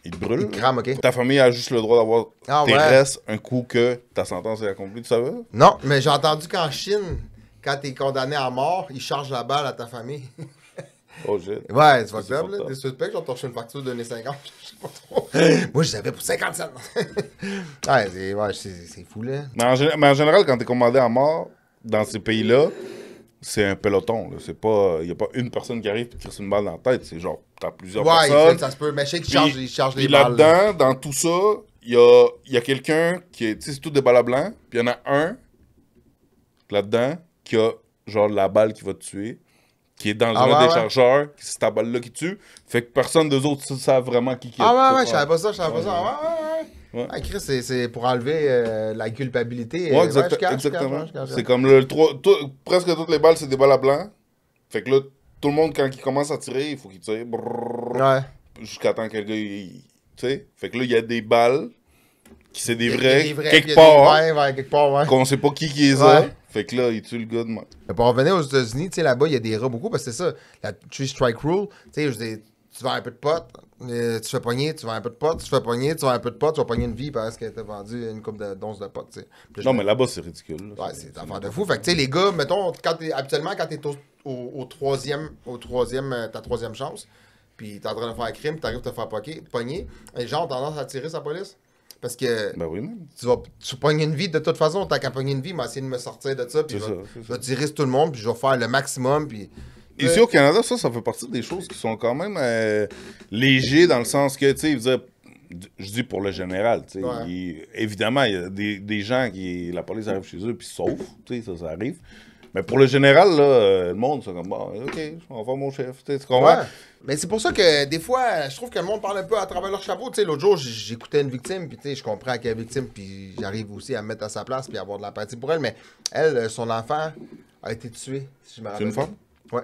ils, brûlent. Ils crament, ok. Ta famille a juste le droit d'avoir ah tes restes un coup que ta sentence est accomplie, tu savais? Non, mais j'ai entendu qu'en Chine, quand t'es condamné à mort, ils chargent la balle à ta famille. Oh, ouais, c'est fucked up, Des suspects, j'ai torché une facture de 50. Je sais pas trop. Moi, je savais pour 50 cents. ouais, c'est fou, là. Mais en, général, quand t'es commandé à mort dans ces pays-là, c'est un peloton. C'est pas, il n'y a pas une personne qui arrive et qui reçoit une balle dans la tête. C'est genre, t'as plusieurs personnes. Ouais, ça se peut. Mais je sais qu'ils chargent, balles. là-dedans, dans tout ça, il y a, y a quelqu'un qui est, tu sais, c'est tout des balles à blanc. Puis il y en a un là-dedans qui a genre la balle qui va te tuer qui est dans le un des chargeurs, c'est ta balle-là qui tue. Fait que personne d'eux autres savent vraiment qui qui Ah ouais, ouais, je savais pas ça, je savais pas ça. Ouais, ah, ouais, ouais. Ah, Chris, c'est pour enlever euh, la culpabilité. Ouais, exact, cache, exactement. C'est comme le presque toutes les balles, c'est des balles à blanc. Fait que là, tout le monde, quand il commence à tirer, il faut qu'il tire. ouais. Jusqu'à temps que quelqu'un, Tu sais? Fait que là, il y a des balles qui c'est des, vrais, quelque part. quelque part, ouais. Qu'on sait pas qui qui est a. Fait que là, il tue le gars de moi. Pour revenir aux États-Unis, tu sais, là-bas, il y a des rats beaucoup parce que c'est ça, la three strike rule. Tu sais, tu vends euh, un peu de potes, tu fais pogner, tu vends un peu de potes, tu fais pogner, tu vends un peu de potes, tu vas pogner une vie parce qu'elle t'a vendu une coupe de de, de potes, Non, mais là-bas, c'est ridicule. Ouais, c'est affaire de fou. Fait que, tu sais, les gars, mettons, habituellement, quand t'es au, au, troisième, au troisième, euh, ta troisième chance, puis t'es en train de faire un crime, t'arrives à te faire pogner, les gens ont tendance à tirer sa police. Parce que ben tu vas tu une vie de toute façon. Tant qu'à pogner une vie, mais essayer de me sortir de ça. Puis je, vais tirer tout le monde, puis je vais faire le maximum. Puis Ici euh, au Canada, ça, ça fait partie des choses qui sont quand même euh, légers dans le sens que, tu sais, je dis pour le général, tu sais, évidemment, il y a des, des gens qui, la police arrive chez eux puis sauf, tu sais, ça, ça arrive. Mais pour le général, euh, le monde, c'est comme, bon, OK, on va mon chef. Tu comprends? Mais c'est pour ça que des fois, je trouve que le monde parle un peu à travers leur chapeau. Tu sais, l'autre jour, j'écoutais une victime, puis tu sais, je comprends qu'elle est victime, puis j'arrive aussi à me mettre à sa place, puis avoir de l'empathie pour elle. Mais elle, euh, son enfant a été tué, si je me rappelle. C'est une femme? Oui.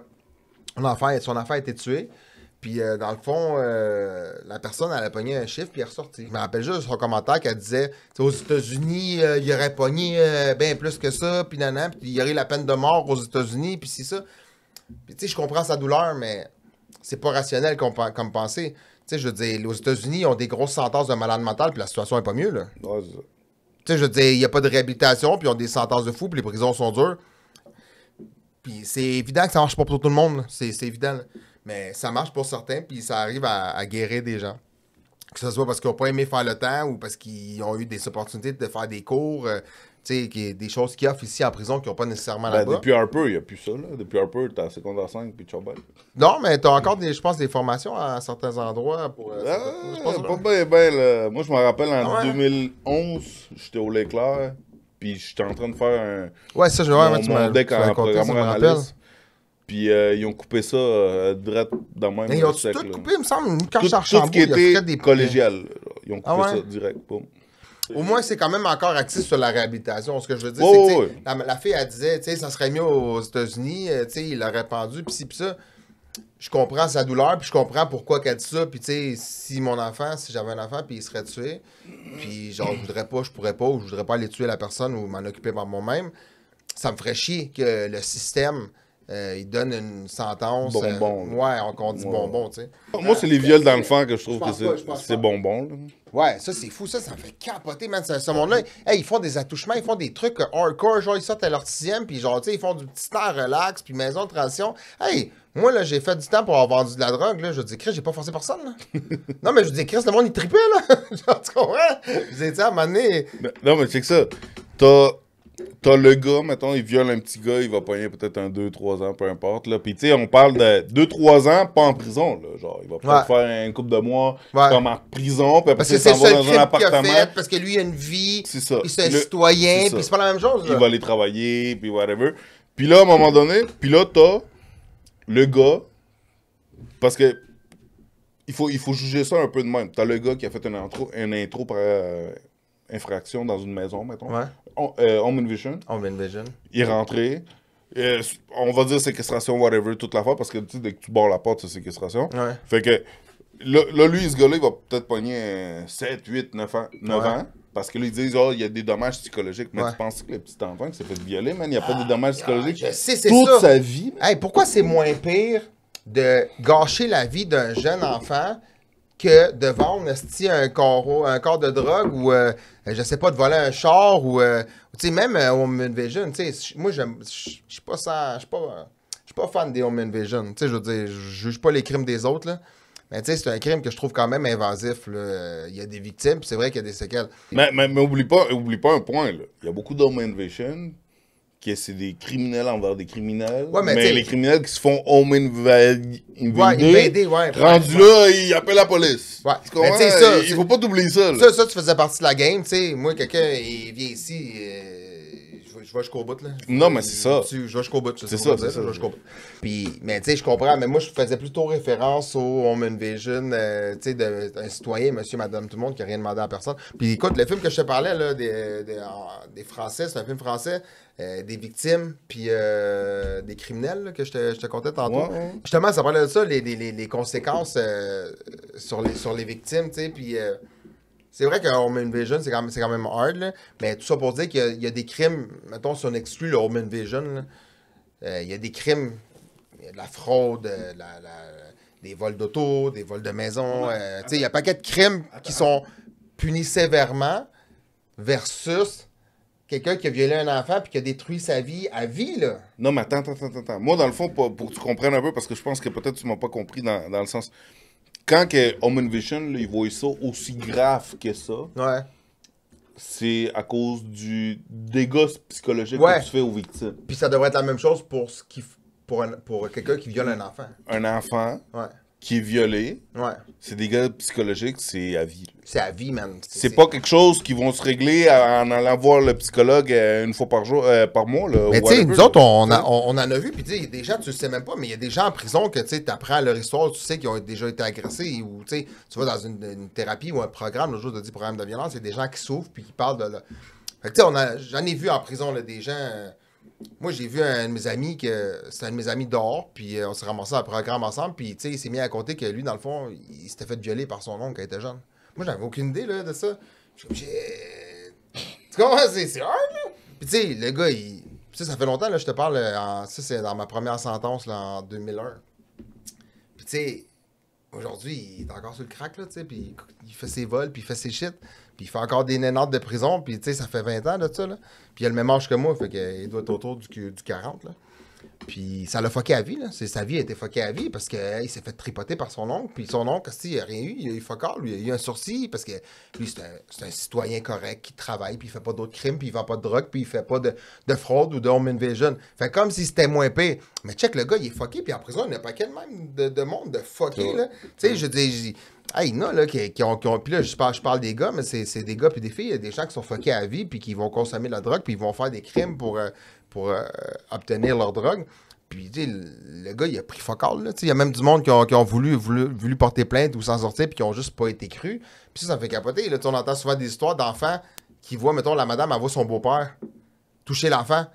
Son son enfant a été tué. Puis, euh, dans le fond, euh, la personne, elle a pogné un chiffre, puis elle est ressortie. Je me rappelle juste un son commentaire qu'elle disait Aux États-Unis, euh, il y aurait pogné bien plus que ça, puis nanan, puis il y aurait la peine de mort aux États-Unis, puis c'est ça. Puis, tu sais, je comprends sa douleur, mais c'est pas rationnel comme, comme pensée. Tu sais, je veux dire, aux États-Unis, ils ont des grosses sentences de malade mental, puis la situation est pas mieux, là. tu sais, je veux dire, il n'y a pas de réhabilitation, puis ils ont des sentences de fou, puis les prisons sont dures. Puis c'est évident que ça marche pas pour tout le monde, c'est évident. Mais ça marche pour certains, puis ça arrive à, guérir des gens. Que ce soit parce qu'ils n'ont pas aimé faire le temps ou parce qu'ils ont eu des opportunités de faire des cours. Euh, qui, des choses qu'ils offrent ici en prison qui n'ont pas nécessairement la ben, là-bas. Depuis peu, il n'y a plus ça. Là. Depuis Harper, tu as secondaire 5 puis Chobal. Non, mais tu as encore, je pense, des formations à certains endroits. Pour, euh, ah, pense, ben, pas bien, ben, là. Moi, je me rappelle en 2011, ah hein? j'étais au Léclair, puis j'étais en train de faire un. Ouais, ça, je vais voir, tu puis euh, ils ont coupé ça euh, direct dans même. Mais ils ont tout coupé, il me semble, quand tout, des collégial. Ils ont ah coupé ça direct. Au moins, c'est quand même encore axé sur la réhabilitation. Ce que je veux dire, c'est que la, fille, elle disait, tu ça serait mieux aux États-Unis, euh, tu il l'aurait pendu, puis si, puis ça. Je comprends sa douleur, puis je comprends pourquoi qu'elle dit ça. Puis, tu si mon enfant, si j'avais un enfant, puis il serait tué, puis genre, je voudrais pas, je pourrais pas, ou je voudrais pas aller tuer la personne ou m'en occuper par moi-même, ça me ferait chier que le système euh, il donne une sentence. Euh, bonbon. ouais, on, dit bonbon, tu sais. Moi, c'est les viols d'enfants que je trouve que c'est bonbon. Ouais, ça, c'est fou. Ça, ça me fait capoter, man. Ce, ce monde-là, hey, ils font des attouchements, ils font des trucs euh, hardcore. Genre, ils sortent à leur sixième, puis genre, tu sais, ils font du petit temps relax, puis maison de transition. Hey, moi, là, j'ai fait du temps pour avoir vendu de la drogue, là. Je dis, Chris, j'ai pas forcé personne, là. non, mais je dis, Chris, le monde, il tripait, là. genre, tu comprends? Je dis, tiens, à un moment donné... Ben, non, mais que ça. T'as T'as le gars, mettons, il viole un petit gars, il va pogner peut-être un 2-3 ans, peu importe. Là. Puis, tu sais, on parle de 2-3 ans, pas en prison. Là. Genre, il va peut-être faire un couple de mois comme en prison, puis après, parce que il s'en va dans un appartement. Fait, parce que lui, il a une vie, c'est ça. c'est un citoyen, puis c'est pas la même chose. Il va aller travailler, puis whatever. Puis là, à un moment donné, puis là, t'as le gars, parce que il faut, il faut juger ça un peu de même. T'as le gars qui a fait une intro, intro par, euh, infraction dans une maison, mettons. On, euh, home Invasion. Home Il est rentré. Euh, on va dire séquestration, whatever, toute la fois, parce que dès que tu bordes la porte, c'est séquestration. Fait que là, lui, il se là il va peut-être pogner 7, 8, 9 ans. ans parce que là, ils disent, oh, il y a des dommages psychologiques. Mais tu penses que le petit enfant qui s'est fait violer, man, il n'y a pas des de ah, dommages ah, psychologiques? Toute ça. sa vie. pourquoi c'est moins pire de gâcher la vie d'un jeune enfant que de vendre un corps, un corps de drogue ou, euh, je sais pas, de voler un char ou, euh, tu sais, même euh, Home Invasion, tu sais, moi, je suis pas ça, je suis pas, pas fan des Home Invasion, tu sais, je veux dire, je juge pas les crimes des autres, là. Mais tu sais, c'est un crime que je trouve quand même invasif. Il y a des victimes, c'est vrai qu'il y a des séquelles. Mais, mais, pas, oublie pas un point. Il y a beaucoup d'Home Invasion que c'est des criminels envers des criminels. Ouais, mais, mais les criminels qui se font home invade Ouais, invader, ouais. Rendu là, ils appellent la police. Ouais. Tu ça, il faut pas t'oublier ça, ça. Ça, tu faisais partie de la game, tu sais. Moi, quelqu'un, il vient ici. Euh, je vais jusqu'au bout, là. Non, mais c'est ça. Je vais jusqu'au bout, c'est ça. C'est ça, je vais Puis, mais tu sais, je comprends, mais moi, je faisais plutôt référence au Home Vision, euh, tu sais, d'un citoyen, monsieur, madame, tout le monde, qui n'a rien demandé à personne. Puis, écoute, le film que je te parlais, là, des, des, ah, Français, c'est un film français, euh, des victimes, puis euh, des criminels, que je te, je te contais tantôt. Justement, ça parlait de ça, les, les, les conséquences sur, les, sur les victimes, tu sais, puis c'est vrai que Home Invasion, c'est quand, même, hard, là, mais tout ça pour dire qu'il y, a des crimes, mettons, si on exclut le Home Invasion, euh, il y a des crimes, il y a de la fraude, euh, des vols d'auto, des vols de maison, euh, il y a pas paquet de crimes qui sont punis sévèrement versus quelqu'un qui a violé un enfant puis qui a détruit sa vie à vie, là. Non, mais attends, attends, attends, Moi, dans le fond, pour, pour que tu comprennes un peu, parce que je pense que peut-être tu m'as pas compris dans, dans le sens quand que Vision Vision ils ça aussi grave que ça, c'est à cause du dégât psychologique que tu aux victimes. Puis ça devrait être la même chose pour, ce qui, pour, pour quelqu'un qui viole un enfant. Un enfant. Ouais qui est violé. Ouais. C'est des gars psychologiques, c'est à vie. C'est à vie, man. C'est pas quelque chose qui vont se régler en allant voir le psychologue euh, une fois par jour, euh, par mois. mais tu sais, nous autres, on, a, on, en a vu, puis tu sais, il y des gens, tu sais même pas, mais il y a des gens en prison que tu apprends leur histoire, tu sais qu'ils ont déjà été agressés, ou tu vas dans une, thérapie ou un programme, le jour de 10 programmes de violence, il y a des gens qui souffrent, puis qui parlent de. là. Fait que tu sais, j'en ai vu en prison des gens. Euh, moi, j'ai vu un de mes amis, que c'est un de mes amis dehors, puis euh, on s'est ramassé à un programme ensemble, puis il s'est mis à compter que lui, dans le fond, il s'était fait violer par son oncle quand il était jeune. Moi, j'avais aucune idée de ça. J'ai. Tu comprends? C'est hard, là. Puis tu sais, le gars, il. sais ça fait longtemps, là, je te parle, euh, ça, c'est dans ma première sentence, là, en 2001. Puis tu sais, aujourd'hui, il est encore sur le crack, là, tu sais, puis il fait ses vols, puis il fait ses shit il fait encore des nénantes de prison. Puis tu ça fait 20 ans de ça. Là. Puis il a le même âge que moi. Fait qu'il doit être autour du, du 40. Là. Puis ça l'a fucké à vie. Là. Sa vie a été foquée à vie parce qu'il s'est fait tripoter par son oncle. Puis son oncle, si, il a rien eu. Il a eu il a eu un sourcil parce que lui, c'est un, citoyen correct qui travaille, puis il fait pas d'autres crimes, puis il vend pas de drogue, puis il fait pas de, fraude ou de home invasion. Fait comme si c'était moins pire. Mais check, le gars, il est fucké, puis en prison, il n'y a pas quel même de, de monde de foqué. Tu sais, je dis ah, il là, qui, ont, Puis là, je parle, des gars, mais c'est des gars puis des filles. Il y a des gens qui sont fuckés à vie, puis qui vont consommer la drogue, puis ils vont faire des crimes pour, euh, pour euh, obtenir leur drogue. Puis, le gars, il a pris focal, Tu sais, il y a même du monde qui ont, voulu, voulu, porter plainte ou s'en sortir, puis qui ont juste pas été crus. Puis ça, ça fait capoter. Là, tu on entend souvent des histoires d'enfants qui voient, mettons, la madame, elle voit son beau-père toucher l'enfant.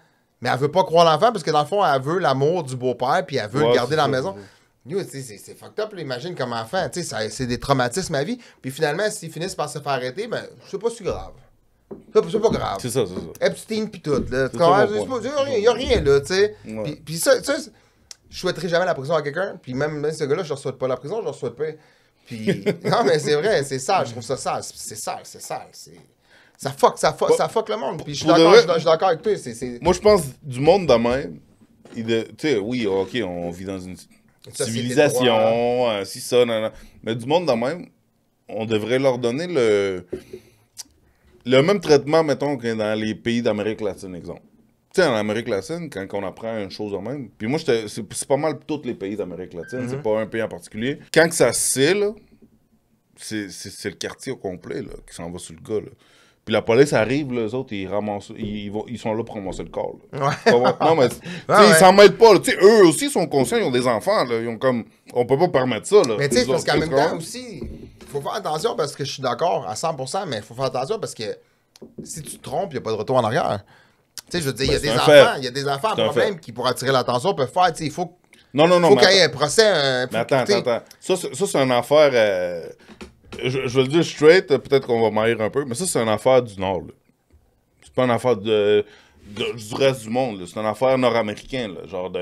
Mais elle veut pas croire l'enfant parce que dans le fond, elle veut l'amour du beau-père, puis elle veut le garder dans la maison c'est fucked up, imagine comme enfant, tu c'est des traumatismes à vie. Puis finalement, s'ils finissent par se faire arrêter, ben, c'est pas si grave. C'est pas grave. C'est ça, c'est ça. Epstein pis tout, Il y a rien, là, tu sais. Puis, puis ça, je souhaiterais jamais la prison à quelqu'un. Puis même, ce gars-là, je leur souhaite pas la prison, je leur souhaite pas. Puis, non, mais c'est vrai, c'est sale, je trouve ça sale. C'est sale, c'est sale. Ça fuck, ça fuck, bah, ça fuck le monde. Puis je suis d'accord, je, d'accord avec toi. C'est, Moi, je pense du monde de même. Tu sais, oui, ok, on vit dans une civilisation, euh, si ça, mais du monde dans même, on devrait leur donner le le même traitement, mettons, que dans les pays d'Amérique latine, exemple. Tu sais, en Amérique latine, quand on apprend une chose en même, puis moi, c'est pas mal tous les pays d'Amérique latine, c'est mm-hmm. pas un pays en particulier. Quand que ça se c'est le quartier au complet là, qui s'en va sur le gars. Puis la police arrive, les autres, ils, ramassent, ils, vont, ils sont là pour ramasser le corps. Ouais. Non, mais ils s'en mettent pas. Eux aussi sont conscients, ils ont des enfants. Là. Ils ont comme, on peut pas permettre ça. Là, mais tu sais, parce qu'en même temps aussi, il faut faire attention parce que je suis d'accord à 100%, mais il faut faire attention parce que si tu te trompes, il n'y a pas de retour en arrière. Tu sais, je veux dire, ben, il y, a des enfants, il y a des enfants problème qui, pour attirer l'attention, peuvent faire, tu il faut... Non, non, non. Faut qu'il y ait un procès. attends, attends, attends. Ça, c'est une affaire... Euh, je, vais le dire straight, peut-être qu'on va m'aïr un peu, mais ça, c'est une affaire du Nord. C'est pas une affaire de, du reste du monde. C'est une affaire nord-américaine. Genre,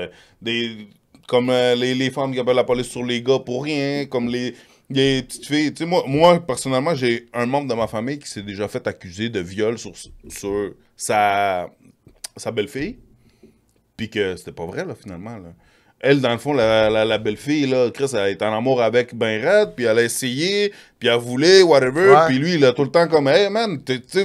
des, comme euh, les, femmes qui appellent la police sur les gars pour rien, comme les, petites filles. Tu moi, moi, personnellement, j'ai un membre de ma famille qui s'est déjà fait accuser de viol sur, sur sa, sa belle-fille. Puis que c'était pas vrai, là, finalement. Là elle, dans le fond, la, la, belle-fille, là, Chris, elle est en amour avec Ben Red, puis elle a essayé, puis elle voulait, whatever, puis lui, il a tout le temps comme, hey man, tu sais,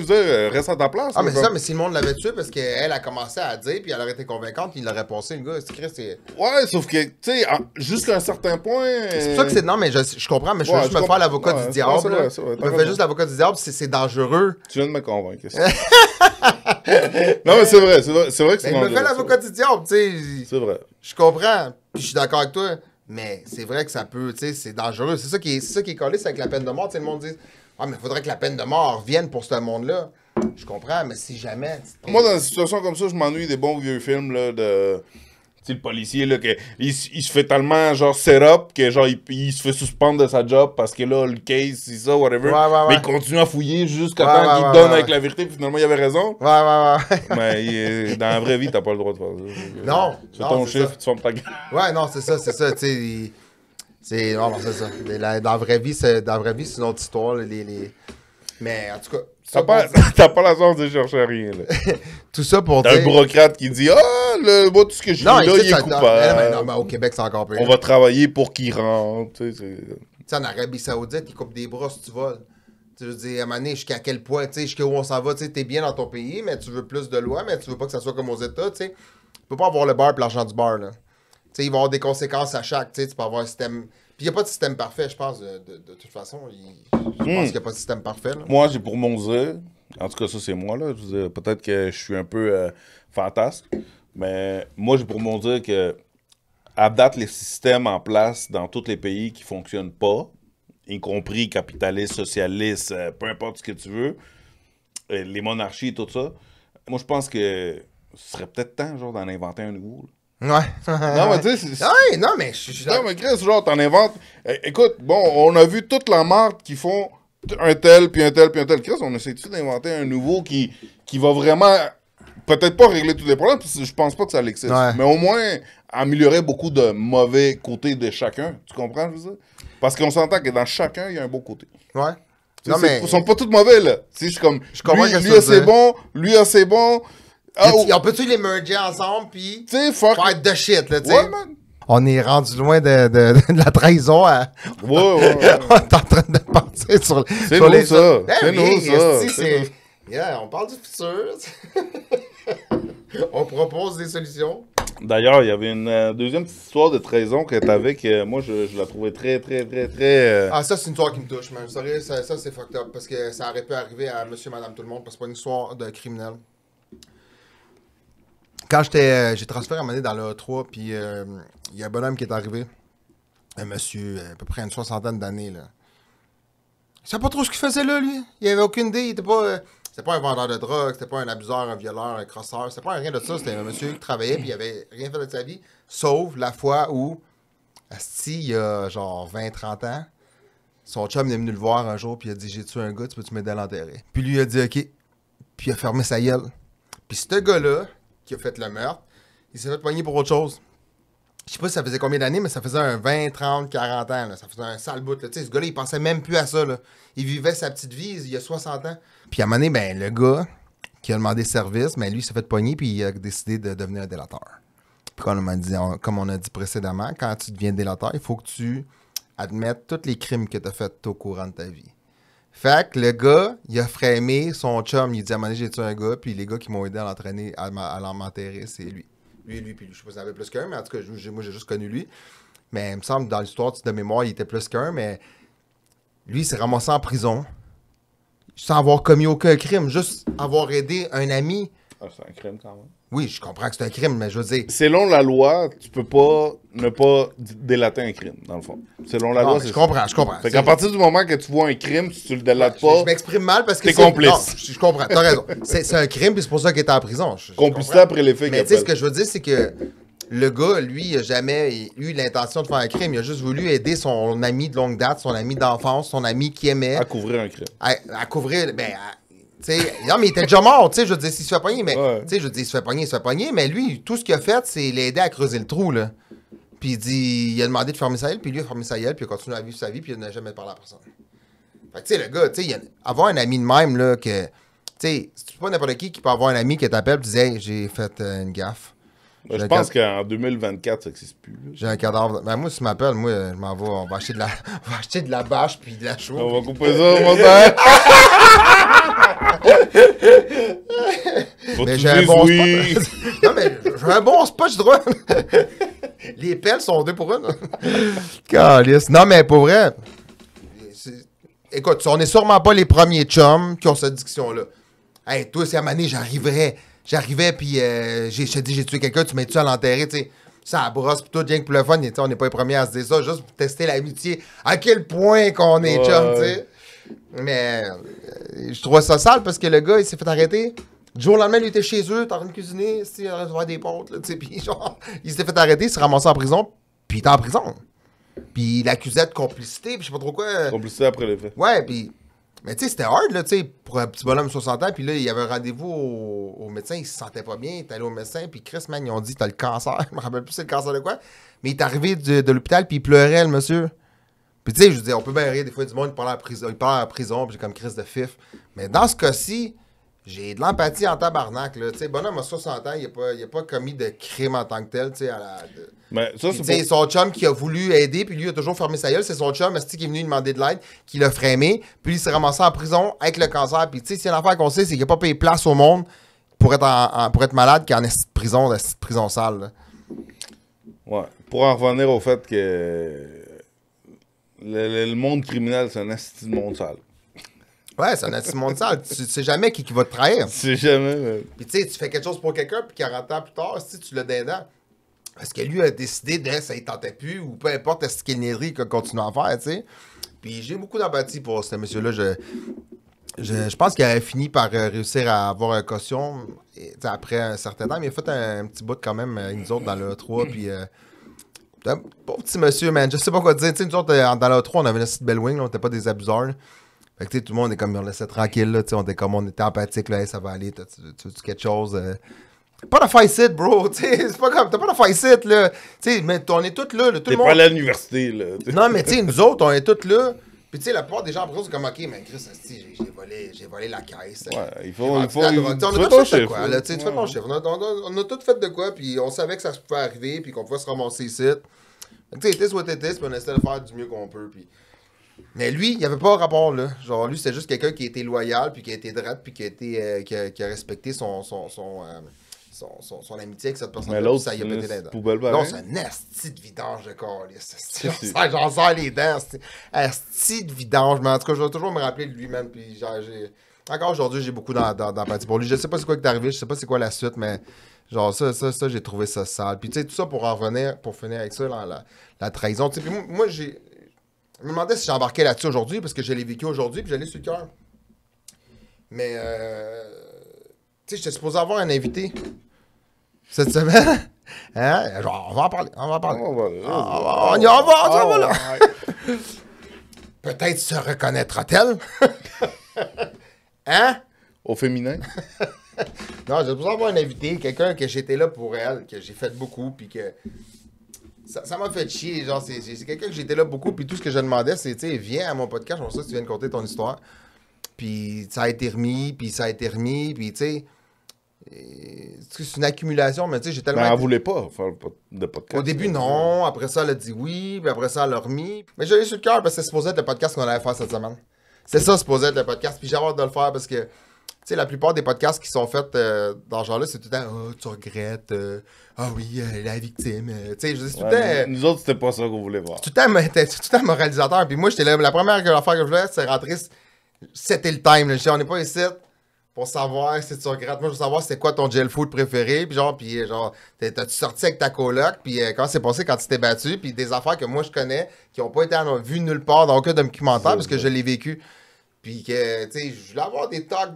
reste à ta place. Ah, mais ça, mais si le monde l'avait tué, parce qu'elle a commencé à dire, puis elle aurait été convaincante, il aurait pensé, le gars, c'est Chris, c'est. Ouais, sauf que, tu sais, jusqu'à un certain point. C'est pour ça que c'est. Non, mais je, je, comprends, mais je veux juste me faire l'avocat du diable. je me fais juste l'avocat du diable, c'est dangereux. Tu viens de me convaincre. non, mais c'est vrai, c'est vrai, que c'est ben, Il me fait la du diable, tu sais. C'est vrai. Je comprends, puis je suis d'accord avec toi, mais c'est vrai que ça peut, tu sais, c'est dangereux. C'est ça qui est, c'est qui est collé, c'est avec la peine de mort. Tu sais, le monde dit Ah, mais il faudrait que la peine de mort vienne pour ce monde-là. Je comprends, mais si jamais. Moi, dans une situation comme ça, je m'ennuie des bons vieux films là, de c'est le policier, là, que, il, se fait tellement, genre, set-up que, genre, il, se fait suspendre de sa job parce que, là, le case, c'est ça, whatever. Mais il continue à fouiller jusqu'à temps qu'il donne avec la vérité, puis finalement, il avait raison. Ouais, ouais, ouais. Mais dans la vraie vie, t'as pas le droit de faire ça. Non. c'est ton chiffre, ça. tu fermes ta gueule. Ouais, non, c'est ça, c'est ça. Tu c'est. Non, non, c'est ça. dans la vraie vie, c'est une autre histoire. Les, les... Mais, en tout cas. T'as pas, t'as pas la chance de chercher rien. tout ça pour dire... un bureaucrate qui dit « Ah, le, moi, tout ce que je là, il est coupable. » Non, mais au Québec, c'est encore pire. On va travailler pour qu'il rentre. Tu sais, en Arabie Saoudite, ils coupent des bras si tu voles. Tu veux dire, à un jusqu'à quel point, tu sais, jusqu'à où on s'en va, tu sais, t'es bien dans ton pays, mais tu veux plus de lois, mais tu veux pas que ça soit comme aux États, tu sais. Tu peux pas avoir le bar et l'argent du bar, là. Tu sais, il va y avoir des conséquences à chaque, tu sais, tu peux avoir un système puis il n'y a pas de système parfait, je pense, de, toute façon. je pense hmm. qu'il n'y a pas de système parfait. Moi, j'ai pour mon dire, en tout cas, ça, c'est moi, là. Peut-être que je suis un peu euh, fantasque, mais moi, j'ai pour mon dire que, à date, les systèmes en place dans tous les pays qui ne fonctionnent pas, y compris capitaliste, socialiste, euh, peu importe ce que tu veux, euh, les monarchies, et tout ça, moi, je pense que ce serait peut-être temps, genre, d'en inventer un nouveau. Ouais. non, mais tu sais. non, mais je Chris, genre, t'en inventes. Eh, écoute, bon, on a vu toute la marque qui font un tel, puis un tel, puis un tel. Chris, on essaie-tu d'inventer un nouveau qui, qui va vraiment. Peut-être pas régler tous les problèmes, parce que je pense pas que ça l'existe. Mais au moins, améliorer beaucoup de mauvais côtés de chacun. Tu comprends, je veux dire? Parce qu'on s'entend que dans chacun, il y a un beau côté. Ouais. Non, mais... Ils sont pas tous mauvais, là. Tu je comme. lui, c'est bon, lui, c'est bon. Ah, on peut-tu les merger ensemble, puis fuck. faire shit, tu sais? on est rendu loin de, de, la trahison. ouais, ouais, on est en train de penser sur, nous, les... Ça. Ben c'est nous, ça. Yeah, on parle du futur. on propose des solutions. D'ailleurs, il y avait une euh, deuxième petite histoire de trahison que t'avais que euh, moi, je, je la trouvais très, très, très, très... Euh, ah, ça, c'est une histoire qui me touche, man. ça, ça, c'est fucked up parce que ça aurait pu arriver à monsieur, madame, tout le monde parce que c'est pas une histoire de criminel quand j'étais, euh, j'ai transféré à un dans le 3 puis euh, il y a un bonhomme qui est arrivé, un monsieur, euh, à peu près une soixantaine d'années, là. Il savait pas trop ce qu'il faisait là, lui. Il avait aucune idée, il était pas... c'était pas un vendeur de drogue, c'était pas un abuseur, un violeur, un crosseur, c'était pas rien de ça. C'était un monsieur qui travaillait puis il avait rien fait de sa vie, sauf la fois où, si il y a genre 20-30 ans, son chum est venu le voir un jour puis il a dit J'ai tué un gars, tu peux-tu m'aider à l'enterrer Puis lui a dit Ok. Puis il a fermé sa gueule. Puis ce gars-là, qui a fait le meurtre. Il s'est fait poigner pour autre chose. Je sais pas si ça faisait combien d'années, mais ça faisait un 20, 30, 40 ans. Ça faisait un sale bout. Ce gars-là, il pensait même plus à ça. Il vivait sa petite vie il y a 60 ans. Puis à un moment donné, ben, le gars qui a demandé service, ben, lui, il s'est fait poigner puis il a décidé de devenir un délateur. comme on a dit, comme on a dit précédemment, quand tu deviens délateur, il faut que tu admettes tous les crimes que tu as faits au courant de ta vie. Fait que le gars, il a frémé son chum. Il dit à un j'ai tué un gars, puis les gars qui m'ont aidé à l'entraîner, à, à l'enterrer, c'est lui. Lui, lui, puis lui. Je sais pas si y en avait plus qu'un, mais en tout cas, moi, j'ai juste connu lui. Mais il me semble, dans l'histoire de mémoire, il était plus qu'un, mais lui, il s'est ramassé en prison sans avoir commis aucun crime, juste avoir aidé un ami ah, c'est un crime quand même. Oui, je comprends que c'est un crime, mais je veux dire. Selon la loi, tu peux pas ne pas délater un crime, dans le fond. Selon la loi. Je comprends, je comprends. Fait qu'à partir du moment que tu vois un crime, si tu le délates pas. Je, m'exprime mal parce que. c'est complice. Non, je, comprends, t'as raison. c'est un crime, puis c'est pour ça qu'il est en prison. Je, Complicité après l'effet Mais tu sais, ce que je veux dire, c'est que le gars, lui, il a jamais eu l'intention de faire un crime. Il a juste voulu aider son ami de longue date, son ami d'enfance, son ami qui aimait. À couvrir un crime. À, couvrir, ben, non, mais il était déjà mort, tu sais, je veux dire, s'il se fait pogner, mais, je il se fait pogner, il se fait pogner, mais lui, tout ce qu'il a fait, c'est l'aider à creuser le trou, là. Puis il dit, il a demandé de fermer sa gueule, puis lui a fermé sa gueule, puis il a continué à vivre sa vie, puis il n'a jamais parlé à personne. Fait que, tu sais, le gars, tu sais, avoir un ami de même, là, que, tu sais, c'est pas n'importe qui qui peut avoir un ami qui t'appelle et dit « hey, j'ai fait euh, une gaffe. je pense qu'en 2024, ça existe plus. J'ai un cadavre. Ben, moi, si tu m'appelles, moi, je m'en vais. On va acheter de la, acheter de la bâche puis de la chaux. On va couper ça mon père. mais j'ai un bon spot. non, mais j'ai un bon spot, je droit. Les pelles sont deux pour une. Calice. Non, mais pour vrai. Écoute, on n'est sûrement pas les premiers chums qui ont cette diction là Hey, toi, c'est à Mané, j'arriverais. J'arrivais, puis euh, J'ai je te dis, j'ai tué quelqu'un, tu m'as tué à l'enterrer, tu sais ça brosse plutôt bien que pour le fun, on n'est pas les premiers à se dire ça, juste pour tester l'amitié, à quel point qu'on est chum, tu sais. Mais euh, je trouve ça sale parce que le gars, il s'est fait arrêter. Du jour au lendemain, il était chez eux, en train de cuisiner, il en train des potes, sais puis genre, il s'est fait arrêter, il s'est ramassé en prison, puis il était en prison. Puis il l'accusait de complicité, puis je sais pas trop quoi. Complicité après les faits. Ouais, puis. Mais tu sais, c'était hard, là, tu sais, pour un petit bonhomme 60 ans, puis là, il y avait un rendez-vous au, médecin, il se sentait pas bien, il est allé au médecin, puis Chris, man, ils ont dit, t'as le cancer, je me rappelle plus c'est le cancer de quoi, mais il est arrivé de, de l'hôpital, puis il pleurait, le monsieur. Puis tu sais, je veux dire, on peut bien rire des fois du monde, il parle à prison, il à prison, j'ai comme crise de fif. Mais dans ce cas-ci, j'ai de l'empathie en tabarnak. Là. sais bonhomme à 60 ans, il n'a pas, pas commis de crime en tant que tel. T'sais, à la, Mais ça, c'est Son chum qui a voulu aider, puis lui a toujours fermé sa gueule. C'est son chum, qui est venu lui demander de l'aide, qui l'a freiné, puis il s'est ramassé en prison avec le cancer. Puis tu sais, c'est une affaire qu'on sait, c'est qu'il n'a pas payé place au monde pour être, en, pour être malade qui en est prison, de prison sale. Ouais. Pour en revenir au fait que le, monde criminel, c'est un asti de monde sale. Ouais, c'est un asti de monde sale. Tu sais jamais qui, qui va te trahir. Tu sais jamais, Puis tu sais, tu fais quelque chose pour quelqu'un, puis 40 ans plus tard, si tu l'as est parce que lui a décidé de ça, il plus, ou peu importe ce qu'il qu'il continue à faire, tu sais. Puis j'ai beaucoup d'empathie pour ce monsieur-là. Je, je, pense qu'il a fini par euh, réussir à avoir un caution après un certain temps, mais il a fait un, petit bout quand même, une euh, autres dans le 3, puis. Euh, euh, pauvre petit monsieur, man. Je sais pas quoi dire. Tu sais, nous autres, euh, dans la 3, on avait une petite belle wing, là, on était pas des abuseurs. Fait que, tu sais, tout le monde est comme, on laissait tranquille, là, tu sais, on était comme, on était empathique, là, ça va aller, tu veux quelque chose. Euh? Pas de facit, bro, tu sais, c'est pas comme, t'as pas de facit là. Tu sais, mais on est tous là, tout le monde. T'es pas à l'université, là. Non, mais tu sais, nous autres, on est tous là. Puis tu sais, la plupart des gens après ça, c'est comme, ok, mais Chris, j'ai volé, volé la caisse. Euh. Ouais, il faut, ah, il faut. On a tout fait de quoi, là, tu fais ton chiffre. On a, on, a, tout fait de quoi, puis on savait que ça pouvait arriver, puis qu'on pouvait se ramasser ici. Tu sais, t'es is what it is, on essaie de faire du mieux qu'on peut, puis. Mais lui, il n'y avait pas un rapport, là. Genre, lui, c'était juste quelqu'un qui était loyal, puis qui a été droit, puis qui a, été, euh, qui, a, respecté son, son, euh, son, amitié avec cette personne-là. ça y a pété les dents. Poubelle, bah non, c'est un asti de vidange de J'en sers les dents. Asti de vidange. Mais en tout cas, je vais toujours me rappeler de lui-même. Encore aujourd'hui, j'ai beaucoup d'empathie pour lui. Je sais pas c'est quoi qui est arrivé, je sais pas c'est quoi la suite, mais genre ça, ça, ça, j'ai trouvé ça sale. Puis tu sais, tout ça pour en revenir, pour finir avec ça, la, trahison. Puis moi, j'ai. Je me demandais si j'embarquais là-dessus aujourd'hui, parce que je l'ai vécu aujourd'hui, puis j'allais sur cœur. Mais, euh, tu sais, j'étais supposé avoir un invité cette semaine. Hein? on va en parler, on va en parler. On va, ah, on y va, on ah, Peut-être se reconnaîtra-t-elle. hein? Au féminin? non, j'ai besoin d'avoir un invité, quelqu'un que j'étais là pour elle, que j'ai fait beaucoup, puis que ça m'a fait chier. Genre, c'est, quelqu'un que j'étais là beaucoup, puis tout ce que je demandais, c'est, tu viens à mon podcast, je pense que tu viens de compter ton histoire. Puis ça a été remis, puis ça a été remis, puis tu sais c'est une accumulation, mais tu sais, j'ai tellement. Mais ben, elle voulait pas faire de podcast. Au début, non. Après ça, elle a dit oui. Puis après ça, elle a remis. Mais j'ai eu sur le cœur parce que c'est supposé être le podcast qu'on allait faire cette semaine. C'est ça, supposé être le podcast. Puis j'ai hâte de le faire parce que, tu sais, la plupart des podcasts qui sont faits euh, dans ce genre-là, c'est tout le temps oh, tu regrettes. Euh, ah oui, euh, la victime. tu sais, je dis tout le temps. Nous autres, c'était pas ça qu'on voulait voir. Tout le temps, tout le temps moralisateur. Puis moi, j'étais là. La première affaire que je voulais, c'est rentrer. C'était le time. Là. Je on n'est pas ici pour savoir si tu regrettes. Moi, je veux savoir c'est quoi ton gel food préféré. Puis genre, puis euh, genre, t'as-tu sorti avec ta coloc? Puis euh, comment c'est passé quand tu t'es battu? Puis des affaires que moi, je connais, qui n'ont pas été vues nulle part dans aucun documentaire, parce que je l'ai vécu. Puis que, tu sais, je voulais avoir des talks.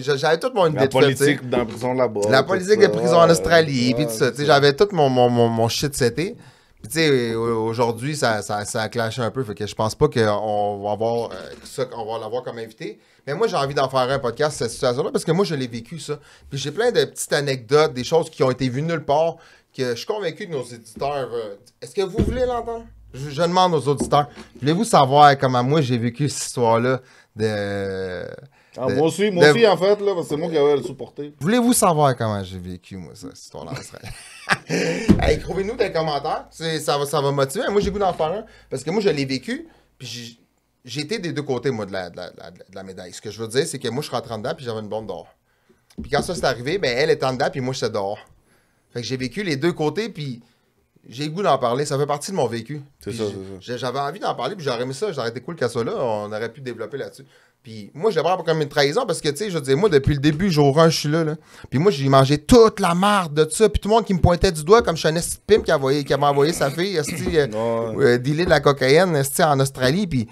J'avais toute mon idée La politique dans prison là-bas. La politique de prison en Australie, puis tout ça. Tu sais, j'avais tout mon, mon, mon, mon shit c'était. Tu sais, aujourd'hui, ça, ça, a clashé un peu. Fait que je pense pas qu'on va avoir euh, ça, qu'on va l'avoir comme invité. Mais moi, j'ai envie d'en faire un podcast, cette situation-là, parce que moi, je l'ai vécu, ça. Puis j'ai plein de petites anecdotes, des choses qui ont été vues nulle part, que je suis convaincu que nos éditeurs. Euh, est-ce que vous voulez l'entendre? Je, demande aux auditeurs. Voulez-vous savoir comment moi, j'ai vécu cette histoire-là de. Ah, moi aussi, moi en fait, là, c'est moi qui avais le supporter. Voulez-vous savoir comment j'ai vécu, moi, cette histoire-là hey, trouvez nous des commentaires. Ça va, ça va motiver. Moi, j'ai goût d'en faire un. Parce que moi, je l'ai vécu. Puis j'ai des deux côtés, moi, de la, médaille. Ce que je veux dire, c'est que moi, je suis rentré en dedans. Puis j'avais une bombe d'or. Puis quand ça s'est arrivé, ben, elle est en dedans. Puis moi, j'étais dehors. Fait que j'ai vécu les deux côtés. Puis j'ai le goût d'en parler. Ça fait partie de mon vécu. J'avais envie d'en parler, puis j'aurais aimé ça. J'aurais été cool qu'à ça là. On aurait pu développer là-dessus. Puis moi, je pas pas comme une trahison parce que, tu sais, je disais, moi, depuis le début, j'aurais un je suis là, là. Puis moi, j'ai mangé toute la marde de ça. Puis tout le monde qui me pointait du doigt comme je suis un qui, a qui m'a envoyé sa fille, esti, euh, euh, dealer de la cocaïne, en Australie. Puis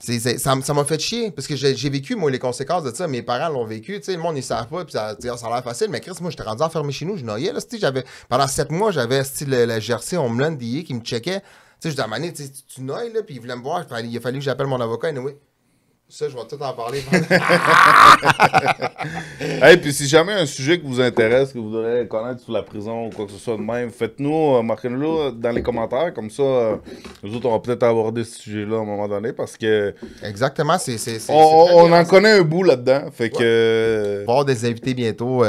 ça, m'a fait chier parce que j'ai vécu, moi, les conséquences de ça. Mes parents l'ont vécu. Tu sais, le monde, ils savent pas. Puis ça, ça a l'air facile. Mais Chris, moi, j'étais rendu enfermé chez nous. Je noyais. Là, pendant sept mois, j'avais la le GRC Homeland qui me checkait. Tu sais, je disais, tu, tu là. Puis il voulait me voir. Il a fallu que j'appelle mon avocat. Anyway. Ça, je vais peut-être en parler. Et puis si jamais un sujet que vous intéresse, que vous voudrez connaître sous la prison ou quoi que ce soit de même, faites-nous, euh, marquez-nous euh, dans les commentaires. Comme ça, euh, nous autres, on va peut-être aborder ce sujet-là à un moment donné parce que. Exactement. c'est on, on en connaît un bout là-dedans. Fait que. On va avoir des invités bientôt.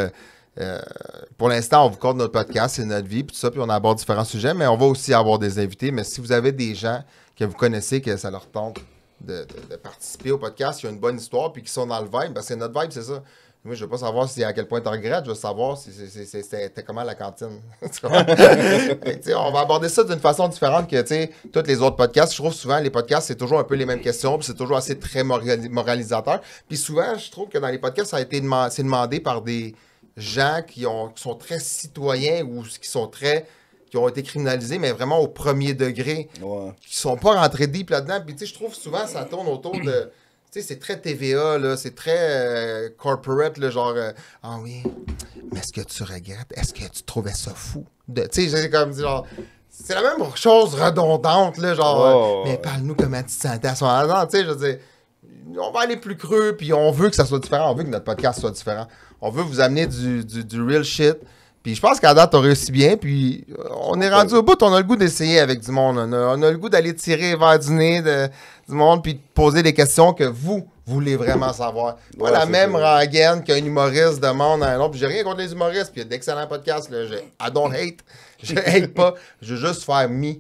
pour l'instant, on vous compte notre podcast, c'est notre vie, puis tout ça, puis on aborde différents sujets, mais on va aussi avoir des invités. Mais si vous avez des gens que vous connaissez, que ça leur tombe, de, participer au podcast, y ont une bonne histoire, puis qui sont dans le vibe, c'est notre vibe, c'est ça. Moi, je ne veux pas savoir si à quel point tu regrettes, je veux savoir si c'était comment la cantine. on va aborder ça d'une façon différente que tous les autres podcasts. Je trouve souvent les podcasts, c'est toujours un peu les mêmes questions, puis c'est toujours assez très moralisateur. Puis souvent, je trouve que dans les podcasts, ça a été demandé par des gens qui sont très citoyens ou qui sont très qui ont été criminalisés, mais vraiment au premier degré, ouais. qui sont pas rentrés deep là-dedans. Puis, tu sais, je trouve souvent ça tourne autour de. Tu sais, c'est très TVA, là, c'est très euh, corporate, là, genre, euh, ah oui, mais est-ce que tu regrettes? Est-ce que tu trouvais ça fou? Tu sais, c'est comme, genre, c'est la même chose redondante, là, genre, euh, mais parle-nous comment tu te sentais à ce moment tu sais, je veux on va aller plus creux, puis on veut que ça soit différent, on veut que notre podcast soit différent. On veut vous amener du real shit, puis je pense qu'à date, on réussit bien. Puis euh, on est rendu au bout, on a le goût d'essayer avec du monde. On a, le goût d'aller tirer vers du nez du monde, puis de poser des questions que vous voulez vraiment savoir. Pas la même vrai. qu'un humoriste demande à un autre. Puis j'ai rien contre les humoristes, puis il y a d'excellents podcasts. je, I don't hate. Je hate pas. Je veux juste faire me.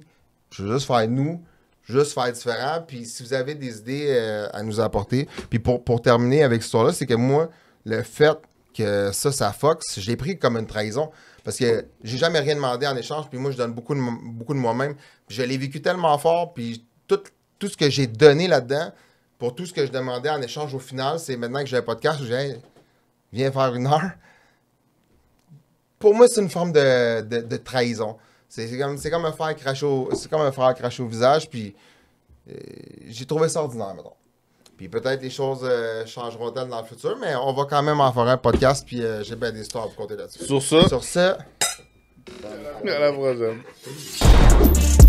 Je veux juste faire nous. Je veux juste faire différent. Puis si vous avez des idées euh, à nous apporter. Puis pour, pour terminer avec cette histoire-là, c'est que moi, le fait que ça, ça Fox, je l'ai pris comme une trahison parce que j'ai jamais rien demandé en échange, puis moi, je donne beaucoup de, beaucoup de moi-même. Je l'ai vécu tellement fort, puis tout, ce que j'ai donné là-dedans, pour tout ce que je demandais en échange au final, c'est maintenant que j'ai un podcast je j'ai viens faire une heure. Pour moi, c'est une forme de, trahison. C'est comme, comme un frère craché au, comme au visage, puis euh, j'ai trouvé ça ordinaire, maintenant. Puis peut-être les choses euh, changeront-elles dans le futur, mais on va quand même en faire un podcast, puis euh, j'ai bien des histoires à vous compter là-dessus. Sur ça. Sur ça. À la prochaine.